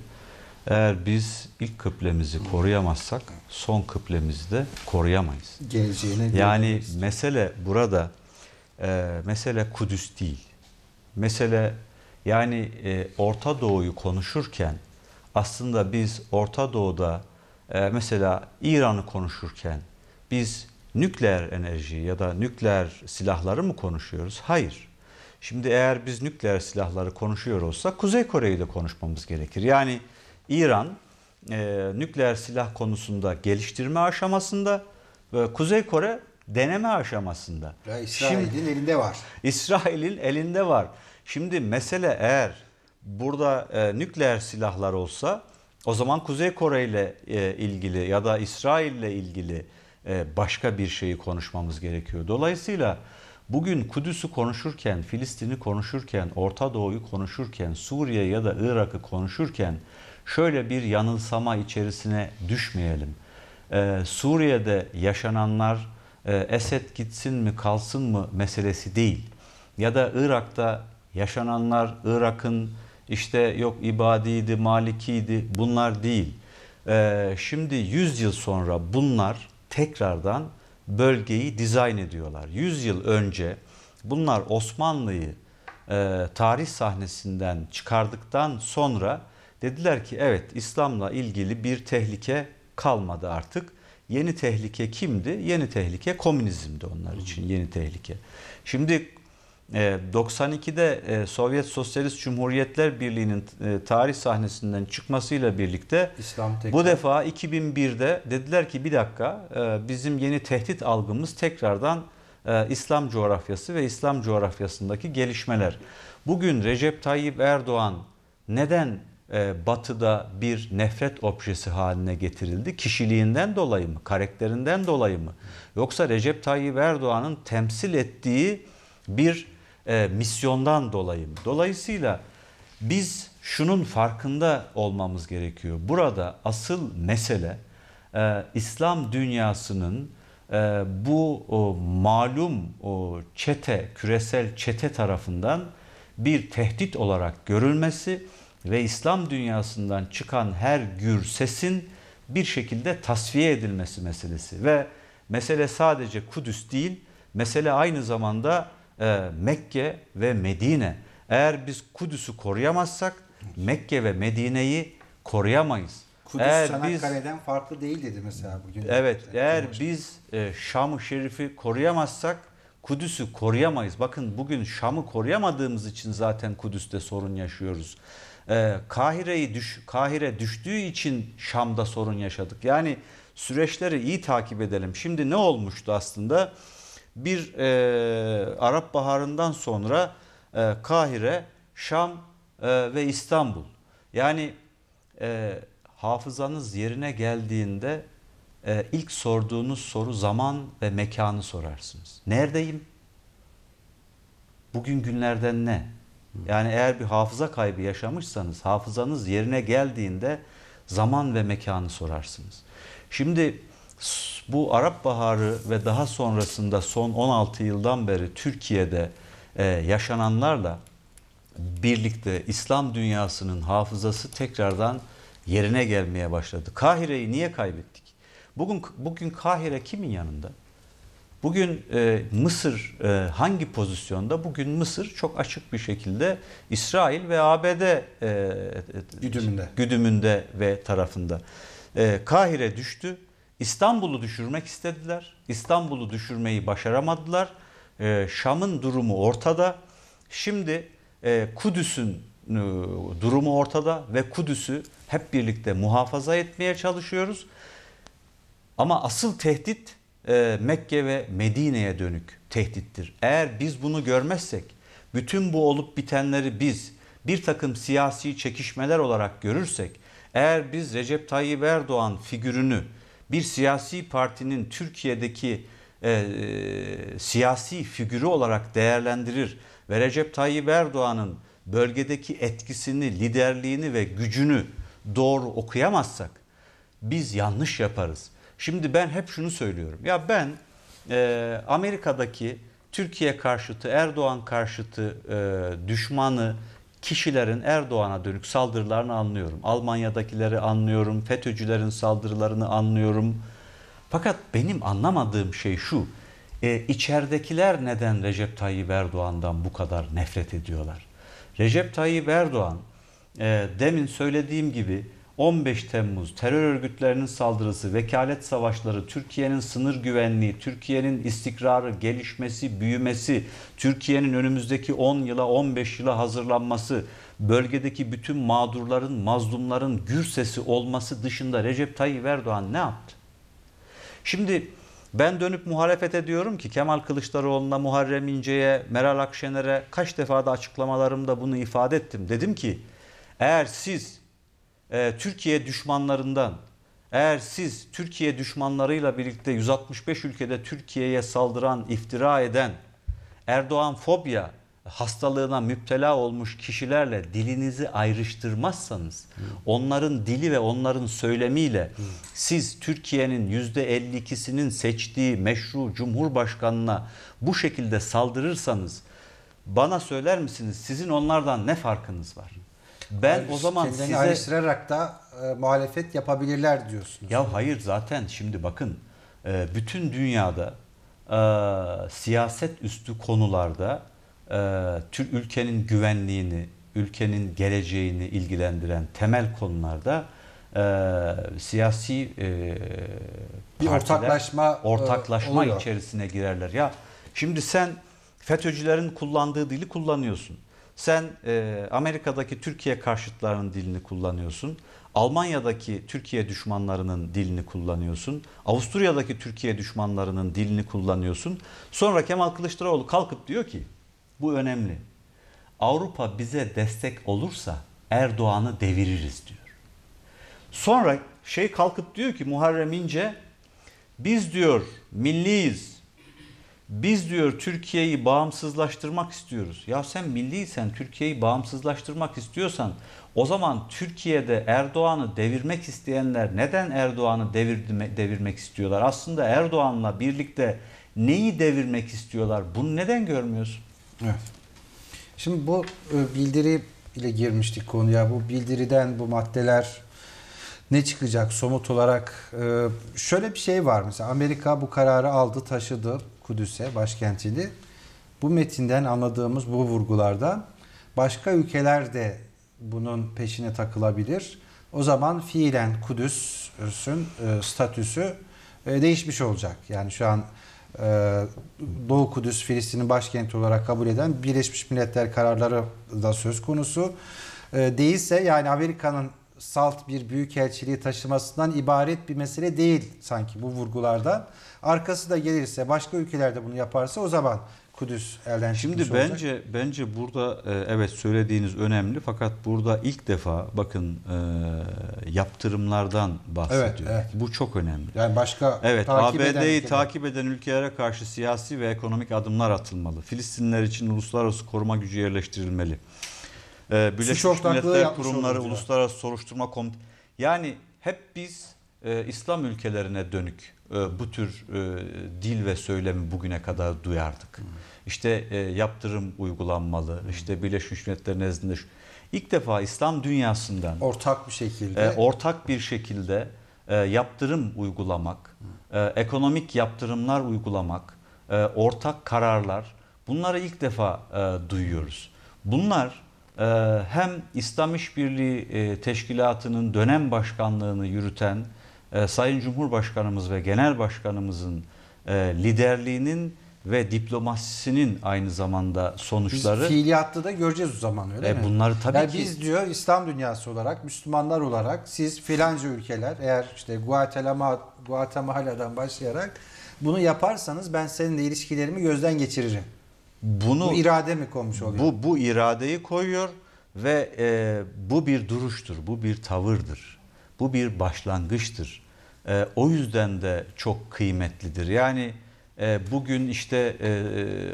Eğer biz ilk kıblemizi koruyamazsak son kıblemizi de koruyamayız. Geleceğine yani gelmez. mesele burada e, mesele Kudüs değil. Mesele yani e, Orta Doğu'yu konuşurken aslında biz Orta Doğu'da e, mesela İran'ı konuşurken biz nükleer enerji ya da nükleer silahları mı konuşuyoruz? Hayır. Şimdi eğer biz nükleer silahları konuşuyor olsak Kuzey Kore ile konuşmamız gerekir. Yani İran e, nükleer silah konusunda geliştirme aşamasında ve Kuzey Kore deneme aşamasında. İsrail'in elinde var. İsrail'in elinde var. Şimdi mesele eğer burada e, nükleer silahlar olsa o zaman Kuzey Kore ile e, ilgili ya da İsrail ile ilgili e, başka bir şeyi konuşmamız gerekiyor. Dolayısıyla bugün Kudüs'ü konuşurken, Filistin'i konuşurken, Orta Doğu'yu konuşurken, Suriye ya da Irak'ı konuşurken şöyle bir yanılsama içerisine düşmeyelim. E, Suriye'de yaşananlar e, Esed gitsin mi kalsın mı meselesi değil. Ya da Irak'ta yaşananlar Irak'ın işte yok ibadiydi, Maliki'ydi bunlar değil. Ee, şimdi 100 yıl sonra bunlar tekrardan bölgeyi dizayn ediyorlar. 100 yıl önce bunlar Osmanlı'yı e, tarih sahnesinden çıkardıktan sonra dediler ki evet İslam'la ilgili bir tehlike kalmadı artık. Yeni tehlike kimdi? Yeni tehlike komünizmdi onlar için yeni tehlike. Şimdi 92'de ee, e, Sovyet Sosyalist Cumhuriyetler Birliği'nin e, tarih sahnesinden çıkmasıyla birlikte İslam bu defa 2001'de dediler ki bir dakika e, bizim yeni tehdit algımız tekrardan İslam coğrafyası ve İslam coğrafyasındaki gelişmeler. Bugün Recep Tayyip Erdoğan neden batıda bir nefret objesi haline getirildi? Kişiliğinden dolayı mı? Karakterinden dolayı mı? Yoksa Recep Tayyip Erdoğan'ın temsil ettiği bir e, misyondan dolayı. Dolayısıyla biz şunun farkında olmamız gerekiyor. Burada asıl mesele e, İslam dünyasının e, bu o, malum o, çete, küresel çete tarafından bir tehdit olarak görülmesi ve İslam dünyasından çıkan her gür sesin bir şekilde tasfiye edilmesi meselesi. Ve mesele sadece Kudüs değil, mesele aynı zamanda e, Mekke ve Medine. Eğer biz Kudüs'ü koruyamazsak Mekke ve Medine'yi koruyamayız. Kudüs eğer Çanakkale'den biz, farklı değil dedi mesela bugün. Evet eğer Cumhurbaşkanı. biz e, Şam-ı Şerif'i koruyamazsak Kudüs'ü koruyamayız. Bakın bugün Şam'ı koruyamadığımız için zaten Kudüs'te sorun yaşıyoruz. Ee, Kahire'yi düş, Kahire düştüğü için Şam'da sorun yaşadık. Yani süreçleri iyi takip edelim. Şimdi ne olmuştu aslında? bir e, Arap Baharı'ndan sonra e, Kahire, Şam e, ve İstanbul. Yani e, hafızanız yerine geldiğinde e, ilk sorduğunuz soru zaman ve mekanı sorarsınız. Neredeyim? Bugün günlerden ne? Yani eğer bir hafıza kaybı yaşamışsanız hafızanız yerine geldiğinde zaman ve mekanı sorarsınız. Şimdi bu Arap Baharı ve daha sonrasında son 16 yıldan beri Türkiye'de e, yaşananlarla birlikte İslam dünyasının hafızası tekrardan yerine gelmeye başladı. Kahire'yi niye kaybettik? Bugün bugün Kahire kimin yanında? Bugün e, Mısır e, hangi pozisyonda? Bugün Mısır çok açık bir şekilde İsrail ve ABD e, güdümünde. güdümünde ve tarafında. E, Kahire düştü. İstanbul'u düşürmek istediler. İstanbul'u düşürmeyi başaramadılar. E, Şam'ın durumu ortada. Şimdi e, Kudüs'ün e, durumu ortada ve Kudüs'ü hep birlikte muhafaza etmeye çalışıyoruz. Ama asıl tehdit e, Mekke ve Medine'ye dönük tehdittir. Eğer biz bunu görmezsek, bütün bu olup bitenleri biz bir takım siyasi çekişmeler olarak görürsek, eğer biz Recep Tayyip Erdoğan figürünü bir siyasi partinin Türkiye'deki e, siyasi figürü olarak değerlendirir ve Recep Tayyip Erdoğan'ın bölgedeki etkisini, liderliğini ve gücünü doğru okuyamazsak biz yanlış yaparız. Şimdi ben hep şunu söylüyorum. Ya ben e, Amerika'daki Türkiye karşıtı, Erdoğan karşıtı e, düşmanı, kişilerin Erdoğan'a dönük saldırılarını anlıyorum. Almanya'dakileri anlıyorum, FETÖ'cülerin saldırılarını anlıyorum. Fakat benim anlamadığım şey şu, e, içeridekiler neden Recep Tayyip Erdoğan'dan bu kadar nefret ediyorlar? Recep Tayyip Erdoğan, e, demin söylediğim gibi 15 Temmuz terör örgütlerinin saldırısı, vekalet savaşları, Türkiye'nin sınır güvenliği, Türkiye'nin istikrarı, gelişmesi, büyümesi, Türkiye'nin önümüzdeki 10 yıla 15 yıla hazırlanması, bölgedeki bütün mağdurların, mazlumların gür sesi olması dışında Recep Tayyip Erdoğan ne yaptı? Şimdi ben dönüp muhalefete diyorum ki Kemal Kılıçdaroğlu'na, Muharrem İnce'ye, Meral Akşener'e kaç defa da açıklamalarımda bunu ifade ettim. Dedim ki eğer siz e, Türkiye düşmanlarından eğer siz Türkiye düşmanlarıyla birlikte 165 ülkede Türkiye'ye saldıran, iftira eden Erdoğan fobya hastalığına müptela olmuş kişilerle dilinizi ayrıştırmazsanız onların dili ve onların söylemiyle siz Türkiye'nin %52'sinin seçtiği meşru cumhurbaşkanına bu şekilde saldırırsanız bana söyler misiniz sizin onlardan ne farkınız var? Ben o zaman Kendini size... ayrıştırarak da e, muhalefet yapabilirler diyorsunuz. Ya hayır zaten şimdi bakın e, bütün dünyada e, siyaset üstü konularda e, ülkenin güvenliğini, ülkenin geleceğini ilgilendiren temel konularda e, siyasi e, bir ortaklaşma ortaklaşma e, içerisine girerler. Ya şimdi sen FETÖ'cülerin kullandığı dili kullanıyorsun. Sen e, Amerika'daki Türkiye karşıtlarının dilini kullanıyorsun. Almanya'daki Türkiye düşmanlarının dilini kullanıyorsun. Avusturya'daki Türkiye düşmanlarının dilini kullanıyorsun. Sonra Kemal Kılıçdaroğlu kalkıp diyor ki bu önemli. Avrupa bize destek olursa Erdoğan'ı deviririz diyor. Sonra şey kalkıp diyor ki Muharrem İnce biz diyor milliyiz, biz diyor Türkiye'yi bağımsızlaştırmak istiyoruz. Ya sen milliysen Türkiye'yi bağımsızlaştırmak istiyorsan o zaman Türkiye'de Erdoğan'ı devirmek isteyenler neden Erdoğan'ı devirme, devirmek istiyorlar? Aslında Erdoğan'la birlikte neyi devirmek istiyorlar? Bunu neden görmüyorsun? Evet. Şimdi bu e, bildiri ile girmiştik konuya. Bu bildiriden bu maddeler ne çıkacak somut olarak? E, şöyle bir şey var mesela Amerika bu kararı aldı taşıdı. Kudüs'e, başkentini. Bu metinden anladığımız bu vurgularda başka ülkeler de bunun peşine takılabilir. O zaman fiilen Kudüs'ün e, statüsü e, değişmiş olacak. Yani şu an e, Doğu Kudüs Filistin'in başkenti olarak kabul eden Birleşmiş Milletler kararları da söz konusu. Değilse yani Amerika'nın salt bir büyükelçiliği taşımasından ibaret bir mesele değil sanki bu vurgulardan. Arkası da gelirse başka ülkelerde bunu yaparsa o zaman Kudüs elden Şimdi olacak. bence bence burada e, evet söylediğiniz önemli fakat burada ilk defa bakın e, yaptırımlardan bahsediyor. Evet, evet. Bu çok önemli. Yani başka Evet ABD'yi takip eden ülkelere karşı siyasi ve ekonomik adımlar atılmalı. Filistinler için uluslararası koruma gücü yerleştirilmeli. Ee, Birleşmiş Milletler Kurumları, Uluslararası Soruşturma Komitesi. Yani hep biz e, İslam ülkelerine dönük e, bu tür e, dil ve söylemi bugüne kadar duyardık. Hmm. İşte e, yaptırım uygulanmalı, hmm. işte Birleşmiş Milletler nezdinde şu, ilk defa İslam dünyasından ortak bir şekilde e, ortak bir şekilde e, yaptırım uygulamak, e, ekonomik yaptırımlar uygulamak, e, ortak kararlar bunları ilk defa e, duyuyoruz. Bunlar ee, hem İslam İşbirliği e, Teşkilatı'nın dönem başkanlığını yürüten e, Sayın Cumhurbaşkanımız ve Genel Başkanımızın e, liderliğinin ve diplomasisinin aynı zamanda sonuçları. Biz fiiliyatta da göreceğiz o zaman öyle e, mi? Bunları tabii yani ki. Biz diyor İslam dünyası olarak, Müslümanlar olarak siz filanca ülkeler eğer işte Guatemala, Guatemala'dan başlayarak bunu yaparsanız ben seninle ilişkilerimi gözden geçiririm bunu bu irade mi koymuş oluyor? Bu bu iradeyi koyuyor ve e, bu bir duruştur, bu bir tavırdır. Bu bir başlangıçtır. E, o yüzden de çok kıymetlidir. Yani e, bugün işte e,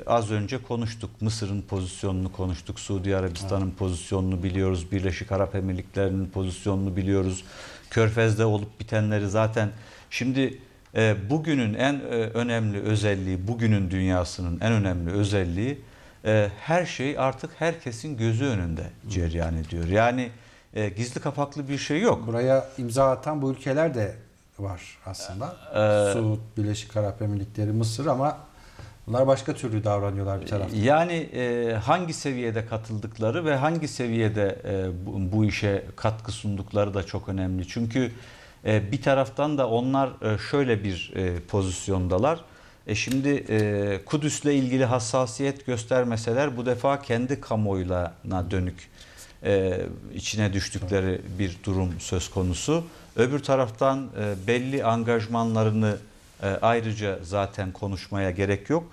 az önce konuştuk. Mısır'ın pozisyonunu konuştuk. Suudi Arabistan'ın evet. pozisyonunu biliyoruz. Birleşik Arap Emirlikleri'nin pozisyonunu biliyoruz. Körfez'de olup bitenleri zaten şimdi ee, bugünün en e, önemli özelliği, bugünün dünyasının en önemli özelliği e, her şey artık herkesin gözü önünde cereyan ediyor. Yani e, gizli kapaklı bir şey yok. Buraya imza atan bu ülkeler de var aslında. Ee, Suud, Birleşik Arap Emirlikleri, Mısır ama bunlar başka türlü davranıyorlar bir taraftan. Yani e, hangi seviyede katıldıkları ve hangi seviyede e, bu, bu işe katkı sundukları da çok önemli. Çünkü e, bir taraftan da onlar e, şöyle bir e, pozisyondalar. E şimdi e, Kudüs'le ilgili hassasiyet göstermeseler bu defa kendi kamuoyuna dönük e, içine düştükleri bir durum söz konusu. Öbür taraftan e, belli angajmanlarını e, ayrıca zaten konuşmaya gerek yok.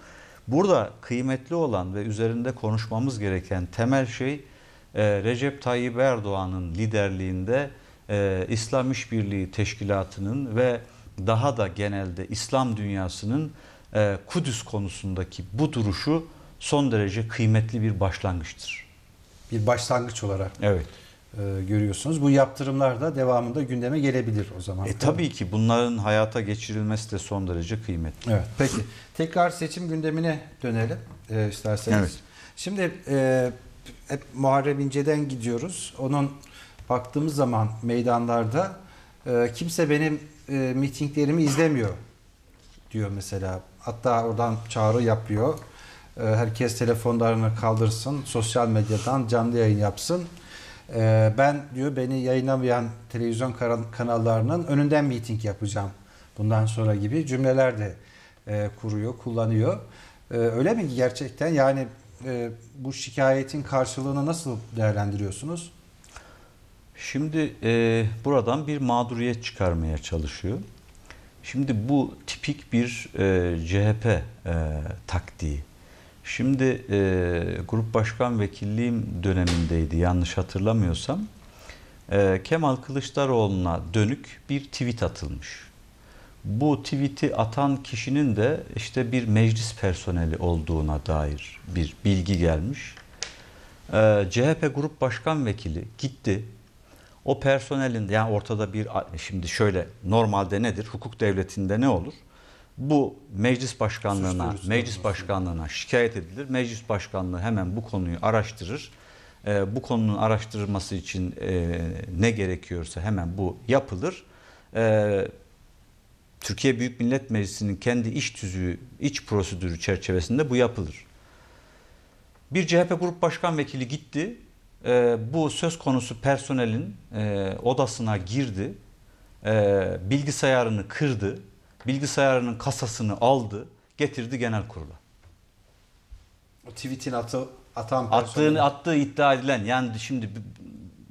Burada kıymetli olan ve üzerinde konuşmamız gereken temel şey e, Recep Tayyip Erdoğan'ın liderliğinde e, İslam İşbirliği Teşkilatı'nın ve daha da genelde İslam dünyasının e, Kudüs konusundaki bu duruşu son derece kıymetli bir başlangıçtır. Bir başlangıç olarak. Evet. E, görüyorsunuz. Bu yaptırımlar da devamında gündeme gelebilir o zaman. E, tabii ki bunların hayata geçirilmesi de son derece kıymetli. Evet. Peki tekrar seçim gündemine dönelim e, isterseniz. Evet. Şimdi e, hep Muharrem İnce'den gidiyoruz. Onun baktığımız zaman meydanlarda e, kimse benim e, mitinglerimi izlemiyor diyor mesela. Hatta oradan çağrı yapıyor. E, herkes telefonlarını kaldırsın, sosyal medyadan canlı yayın yapsın. E, ben diyor beni yayınlamayan televizyon kanallarının önünden miting yapacağım bundan sonra gibi cümleler de e, kuruyor, kullanıyor. E, öyle mi ki gerçekten yani e, bu şikayetin karşılığını nasıl değerlendiriyorsunuz? Şimdi e, buradan bir mağduriyet çıkarmaya çalışıyor. Şimdi bu tipik bir e, CHP e, taktiği. Şimdi e, grup başkan vekilliğim dönemindeydi yanlış hatırlamıyorsam. E, Kemal Kılıçdaroğlu'na dönük bir tweet atılmış. Bu tweet'i atan kişinin de işte bir meclis personeli olduğuna dair bir bilgi gelmiş. E, CHP Grup Başkan Vekili gitti o personelin de yani ortada bir şimdi şöyle normalde nedir? Hukuk devletinde ne olur? Bu meclis başkanlığına, Suçlu meclis başkanlığına şikayet edilir. Meclis başkanlığı hemen bu konuyu araştırır. E, bu konunun araştırılması için e, ne gerekiyorsa hemen bu yapılır. E, Türkiye Büyük Millet Meclisi'nin kendi iç tüzüğü, iç prosedürü çerçevesinde bu yapılır. Bir CHP Grup Başkan Vekili gitti e, bu söz konusu personelin e, odasına girdi, e, bilgisayarını kırdı, bilgisayarının kasasını aldı, getirdi genel kurula. O tweet'in atı, atan personel. attığı iddia edilen yani şimdi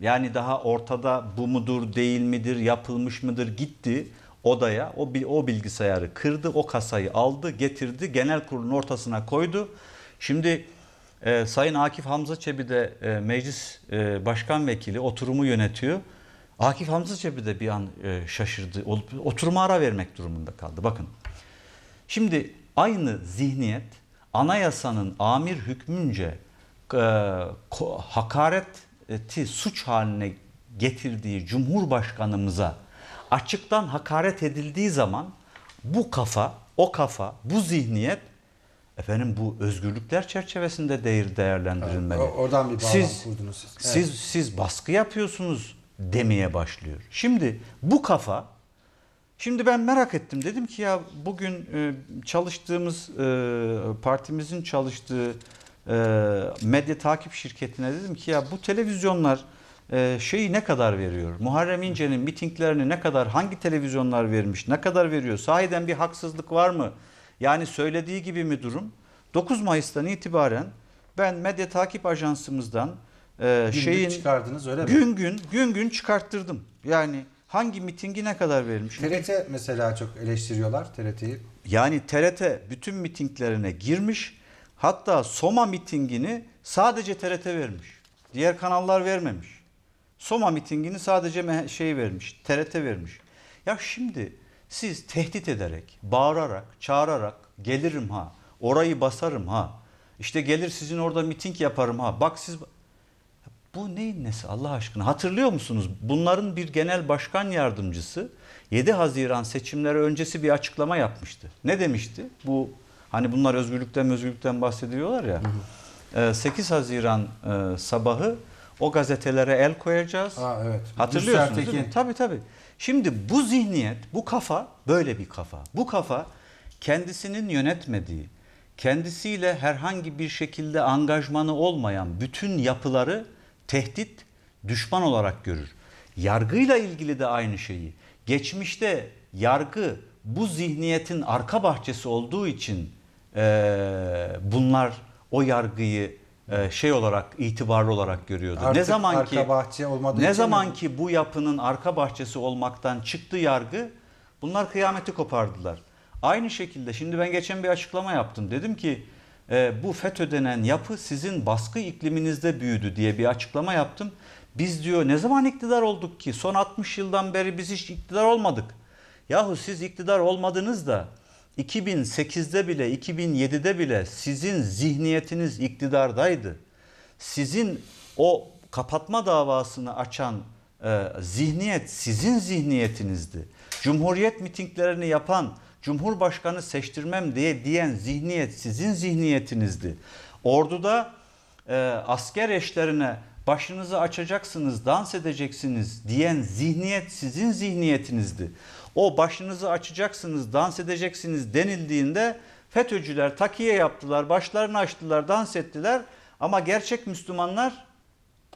yani daha ortada bu mudur değil midir yapılmış mıdır gitti odaya o, o bilgisayarı kırdı o kasayı aldı getirdi genel kurulun ortasına koydu. Şimdi e, Sayın Akif Hamza Çebi de e, meclis e, başkan vekili oturumu yönetiyor. Akif Hamza Çebi de bir an e, şaşırdı. Oturuma ara vermek durumunda kaldı. Bakın. Şimdi aynı zihniyet anayasanın amir hükmünce e, hakareti suç haline getirdiği Cumhurbaşkanımıza açıktan hakaret edildiği zaman bu kafa, o kafa, bu zihniyet efendim bu özgürlükler çerçevesinde değer değerlendirilmeli. Evet, oradan bir bağlam siz, kurdunuz siz. Evet. Siz siz baskı yapıyorsunuz demeye başlıyor. Şimdi bu kafa Şimdi ben merak ettim. Dedim ki ya bugün e, çalıştığımız e, partimizin çalıştığı e, medya takip şirketine dedim ki ya bu televizyonlar şeyi ne kadar veriyor? Muharrem İnce'nin mitinglerini ne kadar hangi televizyonlar vermiş? Ne kadar veriyor? Sahiden bir haksızlık var mı? Yani söylediği gibi mi durum? 9 Mayıs'tan itibaren ben medya takip ajansımızdan e, gün şeyin çıkardınız öyle gün mi? gün gün gün çıkarttırdım. Yani hangi mitingi ne kadar verilmiş? TRT mesela çok eleştiriyorlar TRT'yi. Yani TRT bütün mitinglerine girmiş. Hatta Soma mitingini sadece TRT vermiş. Diğer kanallar vermemiş. Soma mitingini sadece şey vermiş, TRT vermiş. Ya şimdi siz tehdit ederek, bağırarak, çağırarak gelirim ha, orayı basarım ha, işte gelir sizin orada miting yaparım ha, bak siz... Bu neyin nesi Allah aşkına? Hatırlıyor musunuz? Bunların bir genel başkan yardımcısı 7 Haziran seçimleri öncesi bir açıklama yapmıştı. Ne demişti? Bu hani bunlar özgürlükten özgürlükten bahsediyorlar ya. 8 ee, Haziran e, sabahı o gazetelere el koyacağız. Aa, evet. Hatırlıyorsunuz değil mi? Tabii tabii. Şimdi bu zihniyet, bu kafa böyle bir kafa. Bu kafa kendisinin yönetmediği, kendisiyle herhangi bir şekilde angajmanı olmayan bütün yapıları tehdit, düşman olarak görür. Yargıyla ilgili de aynı şeyi. Geçmişte yargı bu zihniyetin arka bahçesi olduğu için e, bunlar o yargıyı e, şey olarak itibarlı olarak görüyordu. Artık ne zaman ki arka bahçe olmadığı ne zaman ki bu yapının arka bahçesi olmaktan çıktı yargı bunlar kıyameti kopardılar. Aynı şekilde şimdi ben geçen bir açıklama yaptım. Dedim ki e, bu FETÖ denen yapı sizin baskı ikliminizde büyüdü diye bir açıklama yaptım. Biz diyor ne zaman iktidar olduk ki? Son 60 yıldan beri biz hiç iktidar olmadık. Yahu siz iktidar olmadınız da 2008'de bile 2007'de bile sizin zihniyetiniz iktidardaydı. Sizin o kapatma davasını açan e, zihniyet sizin zihniyetinizdi. Cumhuriyet mitinglerini yapan, Cumhurbaşkanı seçtirmem diye diyen zihniyet sizin zihniyetinizdi. Orduda e, asker eşlerine başınızı açacaksınız, dans edeceksiniz diyen zihniyet sizin zihniyetinizdi o başınızı açacaksınız, dans edeceksiniz denildiğinde FETÖ'cüler takiye yaptılar, başlarını açtılar, dans ettiler ama gerçek Müslümanlar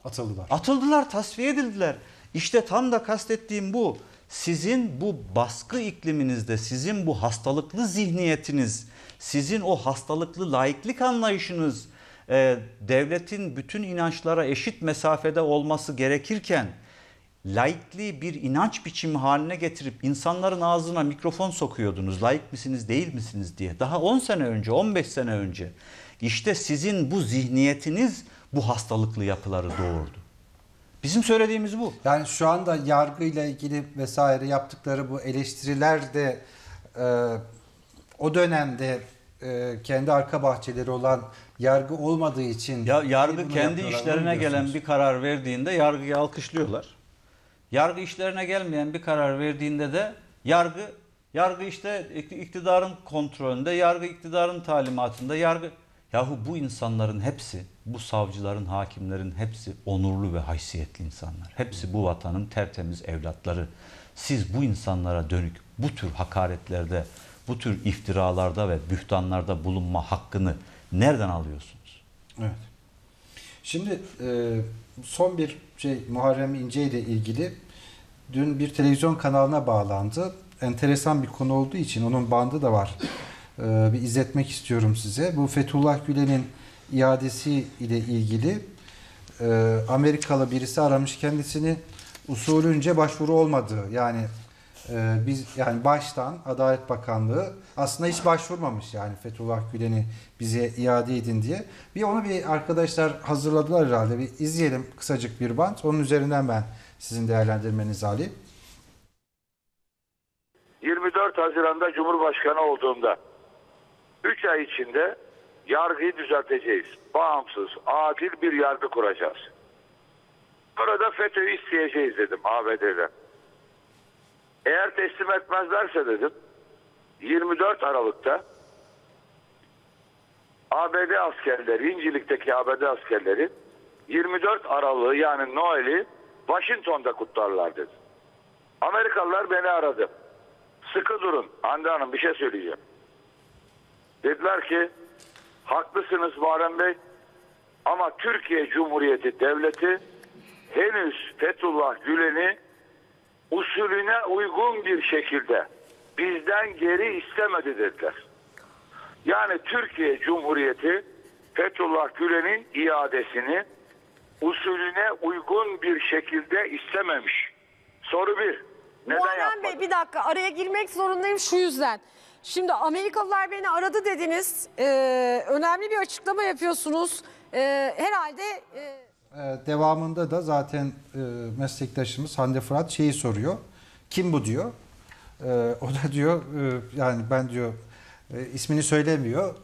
atıldılar. Atıldılar, tasfiye edildiler. İşte tam da kastettiğim bu. Sizin bu baskı ikliminizde, sizin bu hastalıklı zihniyetiniz, sizin o hastalıklı laiklik anlayışınız, e, devletin bütün inançlara eşit mesafede olması gerekirken laikliği bir inanç biçimi haline getirip insanların ağzına mikrofon sokuyordunuz. Laik misiniz değil misiniz diye. Daha 10 sene önce 15 sene önce işte sizin bu zihniyetiniz bu hastalıklı yapıları doğurdu. Bizim söylediğimiz bu. Yani şu anda yargıyla ilgili vesaire yaptıkları bu eleştiriler de e, o dönemde e, kendi arka bahçeleri olan yargı olmadığı için ya yargı kendi işlerine gelen bir karar verdiğinde yargıyı alkışlıyorlar. Yargı işlerine gelmeyen bir karar verdiğinde de yargı yargı işte iktidarın kontrolünde, yargı iktidarın talimatında, yargı yahu bu insanların hepsi, bu savcıların, hakimlerin hepsi onurlu ve haysiyetli insanlar. Hepsi bu vatanın tertemiz evlatları. Siz bu insanlara dönük bu tür hakaretlerde, bu tür iftiralarda ve bühtanlarda bulunma hakkını nereden alıyorsunuz? Evet. Şimdi e, son bir şey Muharrem İnce ile ilgili dün bir televizyon kanalına bağlandı. Enteresan bir konu olduğu için onun bandı da var. Ee, bir izletmek istiyorum size. Bu Fethullah Gülen'in iadesi ile ilgili e, Amerikalı birisi aramış kendisini usulünce başvuru olmadı. yani ee, biz yani baştan Adalet Bakanlığı aslında hiç başvurmamış yani Fethullah Gülen'i bize iade edin diye. Bir onu bir arkadaşlar hazırladılar herhalde. Bir izleyelim kısacık bir bant. Onun üzerinden ben sizin değerlendirmenizi alayım. 24 Haziran'da Cumhurbaşkanı olduğumda 3 ay içinde yargıyı düzelteceğiz. Bağımsız, adil bir yargı kuracağız. Burada Fetö isteyeceğiz dedim ABD'den. Eğer teslim etmezlerse dedim 24 Aralık'ta ABD askerleri, İncilik'teki ABD askerleri 24 Aralık'ı yani Noel'i Washington'da kutlarlar dedi. Amerikalılar beni aradı. Sıkı durun. Hande Hanım bir şey söyleyeceğim. Dediler ki haklısınız Muharrem Bey ama Türkiye Cumhuriyeti Devleti henüz Fethullah Gülen'i usulüne uygun bir şekilde bizden geri istemedi dediler. Yani Türkiye Cumhuriyeti Fethullah Gülen'in iadesini usulüne uygun bir şekilde istememiş. Soru bir. Neden Muharrem Bey bir dakika araya girmek zorundayım şu yüzden. Şimdi Amerikalılar beni aradı dediniz. Ee, önemli bir açıklama yapıyorsunuz. Ee, herhalde... E... E, devamında da zaten e, meslektaşımız Hande Fırat şeyi soruyor. Kim bu diyor. E, o da diyor yani ben diyor ismini söylemiyor.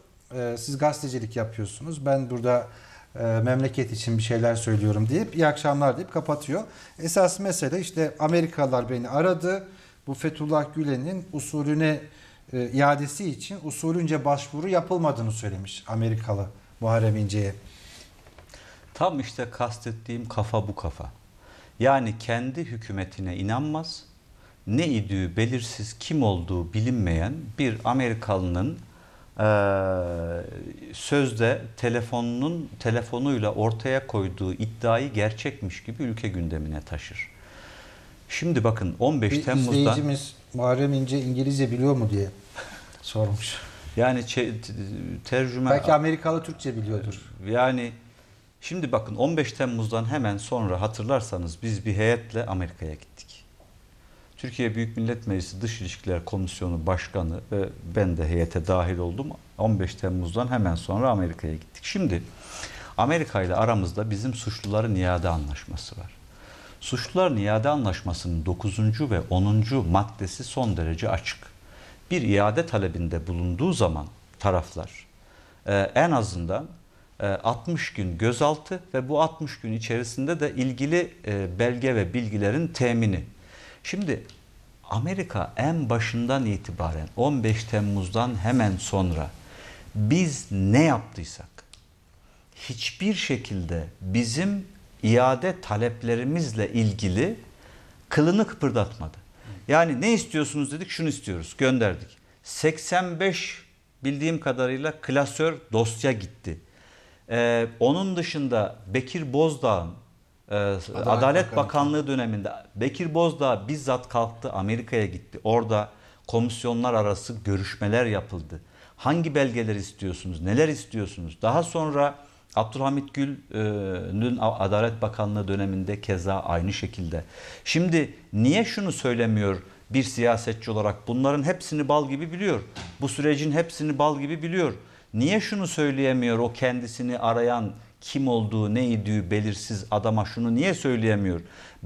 Siz gazetecilik yapıyorsunuz. Ben burada memleket için bir şeyler söylüyorum deyip iyi akşamlar deyip kapatıyor. Esas mesele işte Amerikalılar beni aradı. Bu Fethullah Gülen'in usulüne iadesi için usulünce başvuru yapılmadığını söylemiş Amerikalı Muharrem İnce'ye. Tam işte kastettiğim kafa bu kafa. Yani kendi hükümetine inanmaz, ne idüğü belirsiz, kim olduğu bilinmeyen bir Amerikalının e, sözde telefonunun telefonuyla ortaya koyduğu iddiayı gerçekmiş gibi ülke gündemine taşır. Şimdi bakın 15 bir Temmuz'da... izleyicimiz Muharrem İnce İngilizce biliyor mu diye sormuş. Yani tercüme... Belki Amerikalı Türkçe biliyordur. Yani Şimdi bakın 15 Temmuz'dan hemen sonra hatırlarsanız biz bir heyetle Amerika'ya gittik. Türkiye Büyük Millet Meclisi Dış İlişkiler Komisyonu Başkanı ve ben de heyete dahil oldum. 15 Temmuz'dan hemen sonra Amerika'ya gittik. Şimdi Amerika ile aramızda bizim suçluları niyade anlaşması var. Suçlular Niyade Anlaşması'nın 9. ve 10. maddesi son derece açık. Bir iade talebinde bulunduğu zaman taraflar e, en azından 60 e, gün gözaltı ve bu 60 gün içerisinde de ilgili e, belge ve bilgilerin temini. Şimdi Amerika en başından itibaren 15 Temmuz'dan hemen sonra biz ne yaptıysak hiçbir şekilde bizim iade taleplerimizle ilgili kılını kıpırdatmadı. Yani ne istiyorsunuz dedik şunu istiyoruz gönderdik. 85 bildiğim kadarıyla klasör dosya gitti. Ee, onun dışında Bekir Bozdağ'ın e, Adalet, Adalet Bakanlığı, Bakanlığı döneminde Bekir Bozdağ bizzat kalktı Amerika'ya gitti. Orada komisyonlar arası görüşmeler yapıldı. Hangi belgeler istiyorsunuz, neler istiyorsunuz? Daha sonra Abdülhamit Gül'ün e, Adalet Bakanlığı döneminde keza aynı şekilde. Şimdi niye şunu söylemiyor bir siyasetçi olarak? Bunların hepsini bal gibi biliyor. Bu sürecin hepsini bal gibi biliyor. Niye şunu söyleyemiyor o kendisini arayan kim olduğu neydi belirsiz adama şunu niye söyleyemiyor?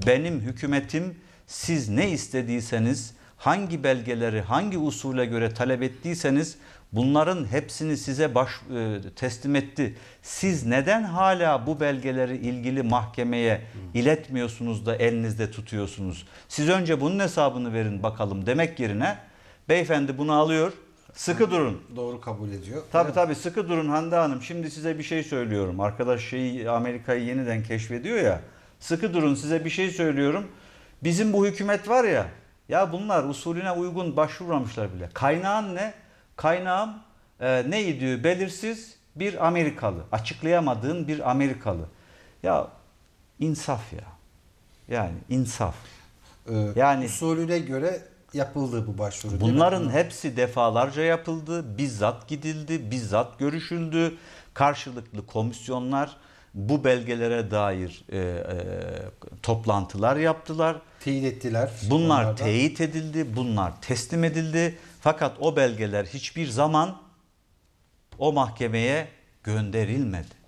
Benim hükümetim siz ne istediyseniz hangi belgeleri hangi usule göre talep ettiyseniz bunların hepsini size baş, e, teslim etti. Siz neden hala bu belgeleri ilgili mahkemeye iletmiyorsunuz da elinizde tutuyorsunuz? Siz önce bunun hesabını verin bakalım demek yerine beyefendi bunu alıyor Sıkı durun. Doğru kabul ediyor. Tabi tabi sıkı durun Hande Hanım. Şimdi size bir şey söylüyorum. Arkadaş şeyi Amerika'yı yeniden keşfediyor ya. Sıkı durun size bir şey söylüyorum. Bizim bu hükümet var ya. Ya bunlar usulüne uygun başvurmamışlar bile. Kaynağın ne? Kaynağım e, neydi belirsiz bir Amerikalı. Açıklayamadığın bir Amerikalı. Ya insaf ya. Yani insaf. Ee, yani usulüne göre yapıldı bu başvuru. Bunların hepsi defalarca yapıldı. Bizzat gidildi, bizzat görüşüldü. Karşılıklı komisyonlar bu belgelere dair e, e, toplantılar yaptılar. Teyit ettiler. Bunlar onlardan. teyit edildi, bunlar teslim edildi. Fakat o belgeler hiçbir zaman o mahkemeye gönderilmedi.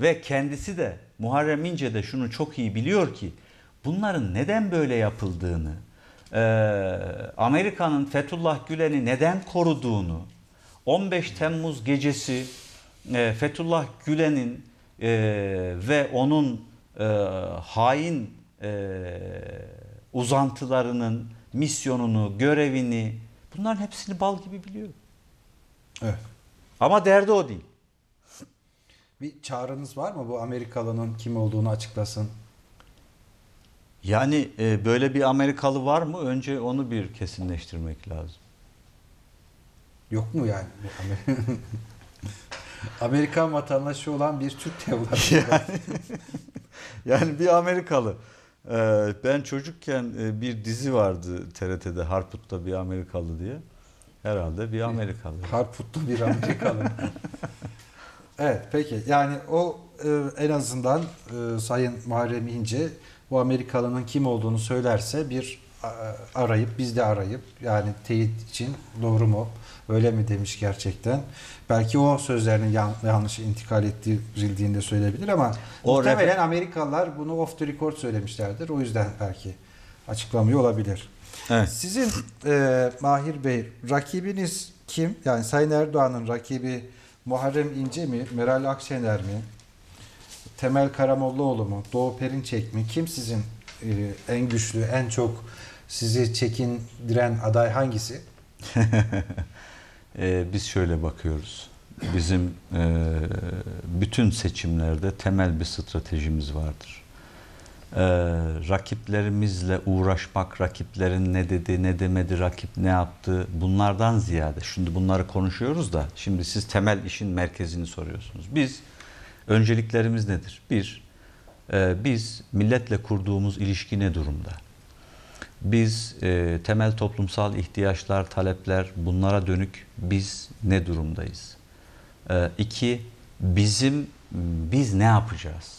Ve kendisi de Muharrem İnce de şunu çok iyi biliyor ki bunların neden böyle yapıldığını, ee, Amerika'nın Fethullah Gülen'i neden koruduğunu, 15 Temmuz gecesi e, Fethullah Gülen'in e, ve onun e, hain e, uzantılarının misyonunu, görevini bunların hepsini bal gibi biliyor. Evet. Ama derdi o değil. Bir çağrınız var mı bu Amerikalı'nın kim olduğunu açıklasın? Yani e, böyle bir Amerikalı var mı? Önce onu bir kesinleştirmek lazım. Yok mu yani? Amerikan vatandaşı olan bir Türk de var. Yani, yani bir Amerikalı. Ee, ben çocukken e, bir dizi vardı TRT'de Harput'ta bir Amerikalı diye. Herhalde bir Amerikalı. Harput'ta bir Amerikalı. evet peki yani o e, en azından e, Sayın Muharrem İnce bu Amerikalı'nın kim olduğunu söylerse bir arayıp biz de arayıp yani teyit için doğru mu öyle mi demiş gerçekten. Belki o sözlerinin yanlış intikal ettirildiğinde söyleyebilir ama o muhtemelen Amerikalılar bunu off the record söylemişlerdir. O yüzden belki açıklamıyor olabilir. Evet. Sizin e, Mahir Bey rakibiniz kim? Yani Sayın Erdoğan'ın rakibi Muharrem İnce mi? Meral Akşener mi? Temel Karamollaoğlu mu, Doğu Perinçek mi? Kim sizin e, en güçlü, en çok sizi çekindiren aday hangisi? e, biz şöyle bakıyoruz. Bizim e, bütün seçimlerde temel bir stratejimiz vardır. E, rakiplerimizle uğraşmak, rakiplerin ne dedi, ne demedi, rakip ne yaptı bunlardan ziyade. Şimdi bunları konuşuyoruz da şimdi siz temel işin merkezini soruyorsunuz. Biz Önceliklerimiz nedir? Bir, e, biz milletle kurduğumuz ilişki ne durumda? Biz e, temel toplumsal ihtiyaçlar, talepler bunlara dönük biz ne durumdayız? E, iki, bizim biz ne yapacağız?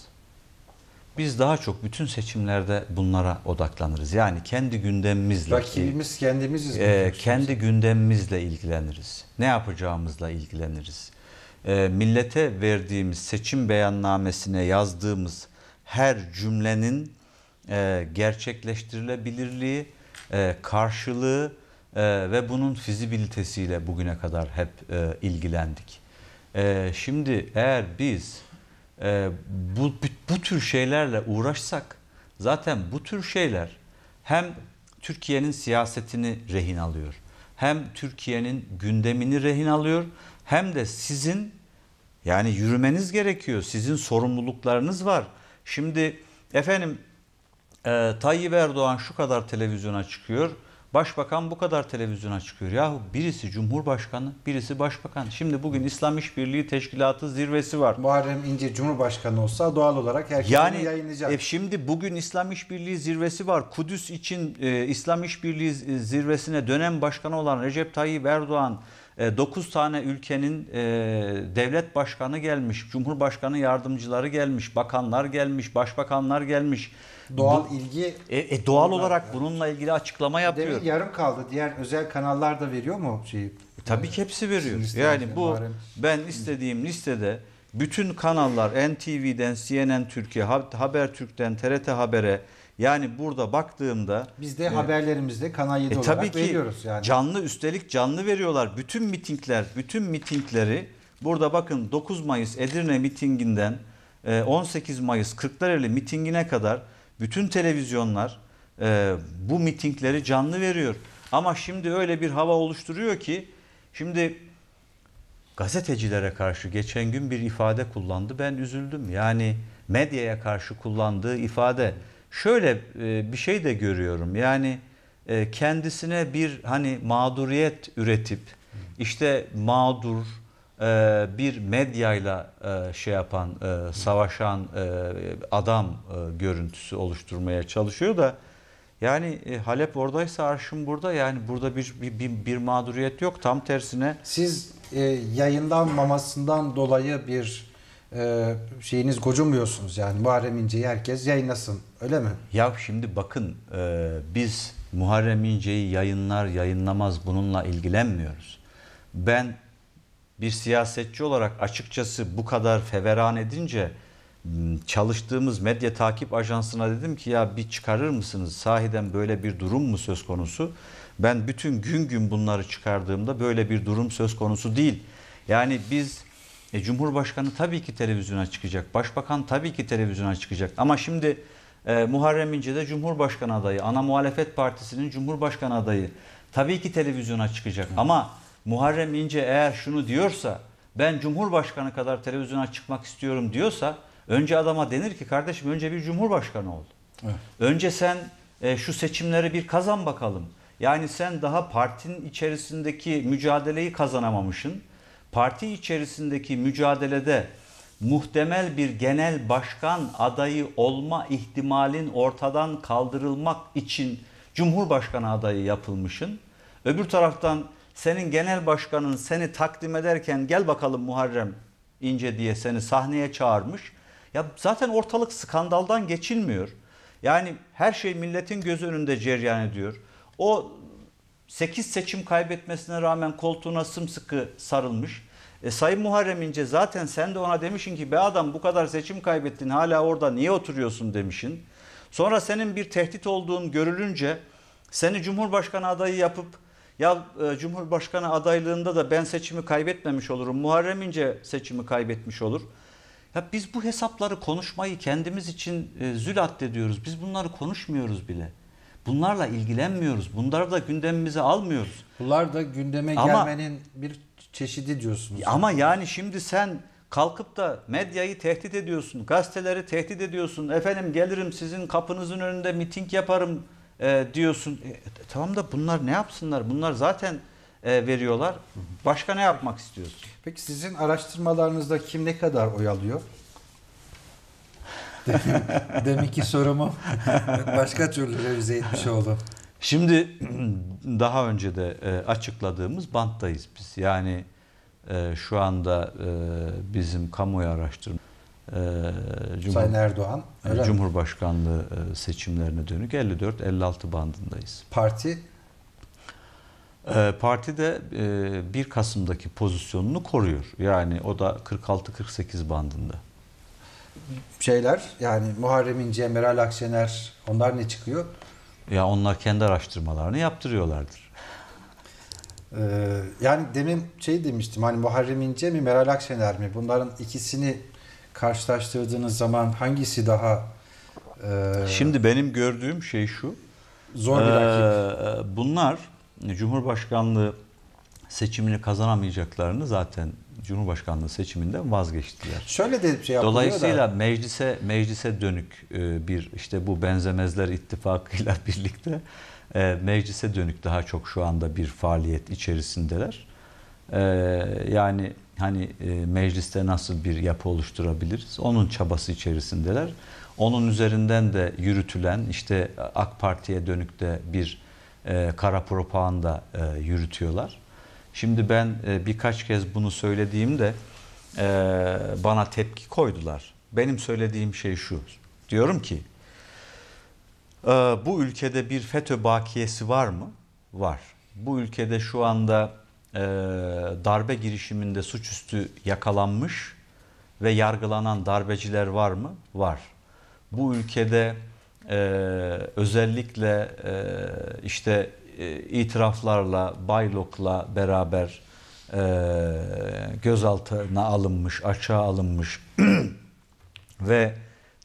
Biz daha çok bütün seçimlerde bunlara odaklanırız. Yani kendi gündemimizle. Rakibimiz kendimiziz. E, kendi gündemimizle ilgileniriz. Ne yapacağımızla ilgileniriz. E, millete verdiğimiz seçim beyannamesine yazdığımız her cümlenin e, gerçekleştirilebilirliği, e, karşılığı ve bunun fizibilitesiyle bugüne kadar hep ilgilendik. şimdi eğer biz bu, bu tür şeylerle uğraşsak zaten bu tür şeyler hem Türkiye'nin siyasetini rehin alıyor hem Türkiye'nin gündemini rehin alıyor hem de sizin yani yürümeniz gerekiyor. Sizin sorumluluklarınız var. Şimdi efendim e, Tayyip Erdoğan şu kadar televizyona çıkıyor. Başbakan bu kadar televizyona çıkıyor. Yahu birisi Cumhurbaşkanı, birisi Başbakan. Şimdi bugün İslam İşbirliği Teşkilatı zirvesi var. Muharrem İnce Cumhurbaşkanı olsa doğal olarak herkes yani, yayınlayacak. E, şimdi bugün İslam İşbirliği zirvesi var. Kudüs için e, İslam İşbirliği zirvesine dönem başkanı olan Recep Tayyip Erdoğan 9 e, tane ülkenin e, devlet başkanı gelmiş, cumhurbaşkanı yardımcıları gelmiş, bakanlar gelmiş, başbakanlar gelmiş. Doğal Bu, ilgi. E, e, doğal olarak yani. bununla ilgili açıklama yapıyor. Demin yarım kaldı. Diğer özel kanallar da veriyor mu şeyi? E, tabii ki hepsi veriyor. Yani şey bu ben istediğim listede bütün kanallar NTV'den CNN Türkiye, Habertürk'ten TRT Haber'e yani burada baktığımda biz de e, haberlerimizde Kanal 7 e, olarak tabii ki veriyoruz yani. Canlı üstelik canlı veriyorlar. Bütün mitingler, bütün mitingleri burada bakın 9 Mayıs Edirne mitinginden 18 e, Mayıs Kırklareli mitingine kadar bütün televizyonlar e, bu mitingleri canlı veriyor. Ama şimdi öyle bir hava oluşturuyor ki şimdi gazetecilere karşı geçen gün bir ifade kullandı. Ben üzüldüm. Yani medyaya karşı kullandığı ifade şöyle e, bir şey de görüyorum. Yani e, kendisine bir hani mağduriyet üretip işte mağdur e, bir medyayla e, şey yapan, savaşan adam görüntüsü oluşturmaya çalışıyor da yani Halep oradaysa arşım burada. Yani burada bir bir, bir, bir mağduriyet yok. Tam tersine. Siz e, yayınlanmamasından dolayı bir e, şeyiniz gocunmuyorsunuz yani Muharrem İnce'yi herkes yayınlasın öyle mi? Ya şimdi bakın e, biz Muharrem İnce'yi yayınlar yayınlamaz bununla ilgilenmiyoruz. Ben bir siyasetçi olarak açıkçası bu kadar feveran edince çalıştığımız medya takip ajansına dedim ki ya bir çıkarır mısınız? Sahiden böyle bir durum mu söz konusu? Ben bütün gün gün bunları çıkardığımda böyle bir durum söz konusu değil. Yani biz e, Cumhurbaşkanı tabii ki televizyona çıkacak. Başbakan tabii ki televizyona çıkacak. Ama şimdi e, Muharrem İnce de Cumhurbaşkanı adayı. Ana Muhalefet Partisi'nin Cumhurbaşkanı adayı. Tabii ki televizyona çıkacak. Ama Muharrem İnce eğer şunu diyorsa ben Cumhurbaşkanı kadar televizyona çıkmak istiyorum diyorsa önce adama denir ki kardeşim önce bir Cumhurbaşkanı ol. Evet. Önce sen e, şu seçimleri bir kazan bakalım. Yani sen daha partinin içerisindeki mücadeleyi kazanamamışsın parti içerisindeki mücadelede muhtemel bir genel başkan adayı olma ihtimalin ortadan kaldırılmak için Cumhurbaşkanı adayı yapılmışın. Öbür taraftan senin genel başkanın seni takdim ederken gel bakalım Muharrem İnce diye seni sahneye çağırmış. Ya zaten ortalık skandaldan geçilmiyor. Yani her şey milletin göz önünde ceryan ediyor. O 8 seçim kaybetmesine rağmen koltuğuna sımsıkı sarılmış. E, Sayın Muharrem İnce zaten sen de ona demişsin ki be adam bu kadar seçim kaybettin hala orada niye oturuyorsun demişsin. Sonra senin bir tehdit olduğun görülünce seni Cumhurbaşkanı adayı yapıp ya e, Cumhurbaşkanı adaylığında da ben seçimi kaybetmemiş olurum. Muharrem İnce seçimi kaybetmiş olur. Ya biz bu hesapları konuşmayı kendimiz için e, zül addediyoruz. Biz bunları konuşmuyoruz bile. Bunlarla ilgilenmiyoruz. Bunları da gündemimize almıyoruz. Bunlar da gündeme ama, gelmenin bir çeşidi diyorsunuz. Ama yani şimdi sen kalkıp da medyayı tehdit ediyorsun, gazeteleri tehdit ediyorsun. Efendim gelirim sizin kapınızın önünde miting yaparım e, diyorsun. E, tamam da bunlar ne yapsınlar? Bunlar zaten e, veriyorlar. Başka ne yapmak istiyorsun? Peki sizin araştırmalarınızda kim ne kadar oy alıyor? Demek ki sorumu başka türlü revize etmiş oldum. Şimdi daha önce de e, açıkladığımız banttayız biz. Yani e, şu anda e, bizim kamuoyu araştırma Cumhur, Sayın Erdoğan öyle Cumhurbaşkanlığı mi? seçimlerine dönük 54-56 bandındayız. Parti Parti de 1 Kasım'daki pozisyonunu koruyor. Yani o da 46-48 bandında şeyler yani Muharrem İnce, Meral Akşener onlar ne çıkıyor? Ya onlar kendi araştırmalarını yaptırıyorlardır. Ee, yani demin şey demiştim hani Muharrem İnce mi Meral Akşener mi? Bunların ikisini karşılaştırdığınız zaman hangisi daha e, Şimdi benim gördüğüm şey şu. Zor bir rakip. E, bunlar Cumhurbaşkanlığı seçimini kazanamayacaklarını zaten Cumhurbaşkanlığı seçiminden vazgeçtiler. Şöyle de şey Dolayısıyla da. meclise meclise dönük e, bir işte bu benzemezler ittifakıyla birlikte e, meclise dönük daha çok şu anda bir faaliyet içerisindeler. E, yani hani mecliste nasıl bir yapı oluşturabiliriz? Onun çabası içerisindeler. Onun üzerinden de yürütülen işte AK Parti'ye dönük de bir kara propaganda yürütüyorlar. Şimdi ben e, birkaç kez bunu söylediğimde e, bana tepki koydular. Benim söylediğim şey şu. Diyorum ki e, bu ülkede bir FETÖ bakiyesi var mı? Var. Bu ülkede şu anda darbe girişiminde suçüstü yakalanmış ve yargılanan darbeciler var mı? Var. Bu ülkede e, özellikle e, işte e, itiraflarla, baylokla beraber e, gözaltına alınmış, açığa alınmış ve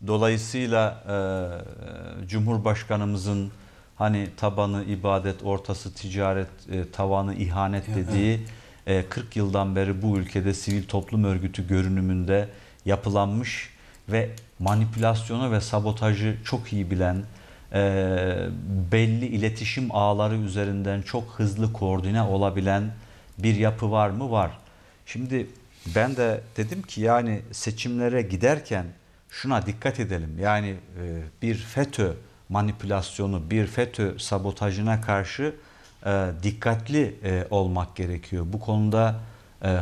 dolayısıyla e, Cumhurbaşkanımızın hani tabanı ibadet, ortası ticaret, e, tavanı ihanet dediği e, 40 yıldan beri bu ülkede sivil toplum örgütü görünümünde yapılanmış ve manipülasyonu ve sabotajı çok iyi bilen, ee, belli iletişim ağları üzerinden çok hızlı koordine olabilen bir yapı var mı? Var. Şimdi ben de dedim ki yani seçimlere giderken şuna dikkat edelim. Yani e, bir FETÖ manipülasyonu, bir FETÖ sabotajına karşı e, dikkatli e, olmak gerekiyor. Bu konuda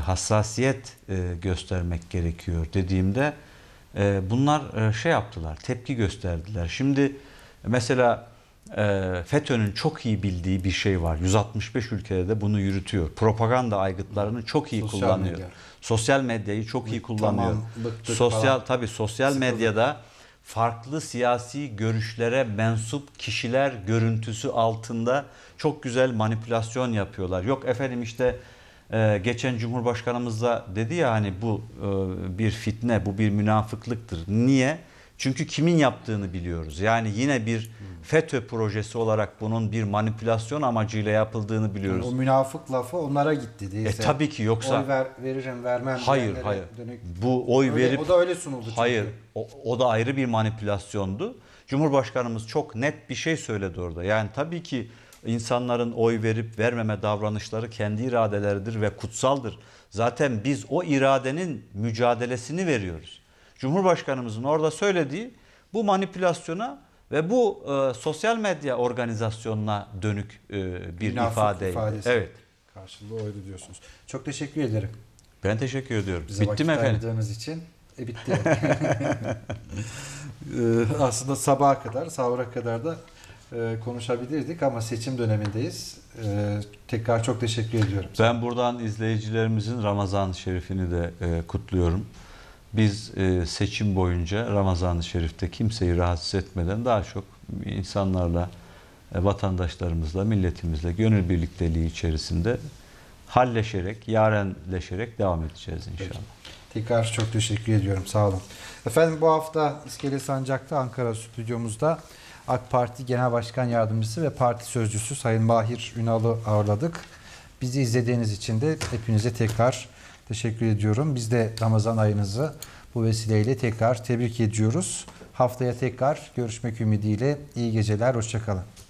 hassasiyet göstermek gerekiyor dediğimde bunlar şey yaptılar, tepki gösterdiler. Şimdi Mesela e, FETÖ'nün çok iyi bildiği bir şey var. 165 ülkede de bunu yürütüyor. Propaganda aygıtlarını çok iyi sosyal kullanıyor. Medya. Sosyal medyayı çok iyi kullanıyor. Tamam, sosyal falan. tabii sosyal Sıkıldım. medyada farklı siyasi görüşlere mensup kişiler görüntüsü altında çok güzel manipülasyon yapıyorlar. Yok efendim işte e, geçen Cumhurbaşkanımız da dedi ya hani bu e, bir fitne, bu bir münafıklıktır. Niye? Çünkü kimin yaptığını biliyoruz. Yani yine bir FETÖ projesi olarak bunun bir manipülasyon amacıyla yapıldığını biliyoruz. Yani o münafık lafı onlara gitti e, değilse. E tabii ki yoksa. Oy ver, veririm vermem. Hayır hayır. Dönük. Bu oy öyle, verip. O da öyle sunuldu çünkü. Hayır o, o da ayrı bir manipülasyondu. Cumhurbaşkanımız çok net bir şey söyledi orada. Yani tabii ki insanların oy verip vermeme davranışları kendi iradeleridir ve kutsaldır. Zaten biz o iradenin mücadelesini veriyoruz. Cumhurbaşkanımızın orada söylediği bu manipülasyona ve bu e, sosyal medya organizasyonuna dönük e, bir ifade ifadeydi. Evet. Karşılığı oydu diyorsunuz. Çok teşekkür ederim. Ben teşekkür ediyorum. Bize Bittim vakit efendim. ayırdığınız için. E bitti. E, aslında sabaha kadar, sahura kadar da e, konuşabilirdik ama seçim dönemindeyiz. E, tekrar çok teşekkür ediyorum. Ben buradan izleyicilerimizin Ramazan Şerif'ini de kutluyorum biz e, seçim boyunca Ramazan-ı Şerif'te kimseyi rahatsız etmeden daha çok insanlarla, e, vatandaşlarımızla, milletimizle gönül birlikteliği içerisinde halleşerek, yarenleşerek devam edeceğiz inşallah. Peki. Tekrar çok teşekkür ediyorum. Sağ olun. Efendim bu hafta İskele Sancak'ta Ankara stüdyomuzda AK Parti Genel Başkan Yardımcısı ve Parti Sözcüsü Sayın Mahir Ünal'ı ağırladık. Bizi izlediğiniz için de hepinize tekrar Teşekkür ediyorum. Biz de Ramazan ayınızı bu vesileyle tekrar tebrik ediyoruz. Haftaya tekrar görüşmek ümidiyle iyi geceler, hoşçakalın.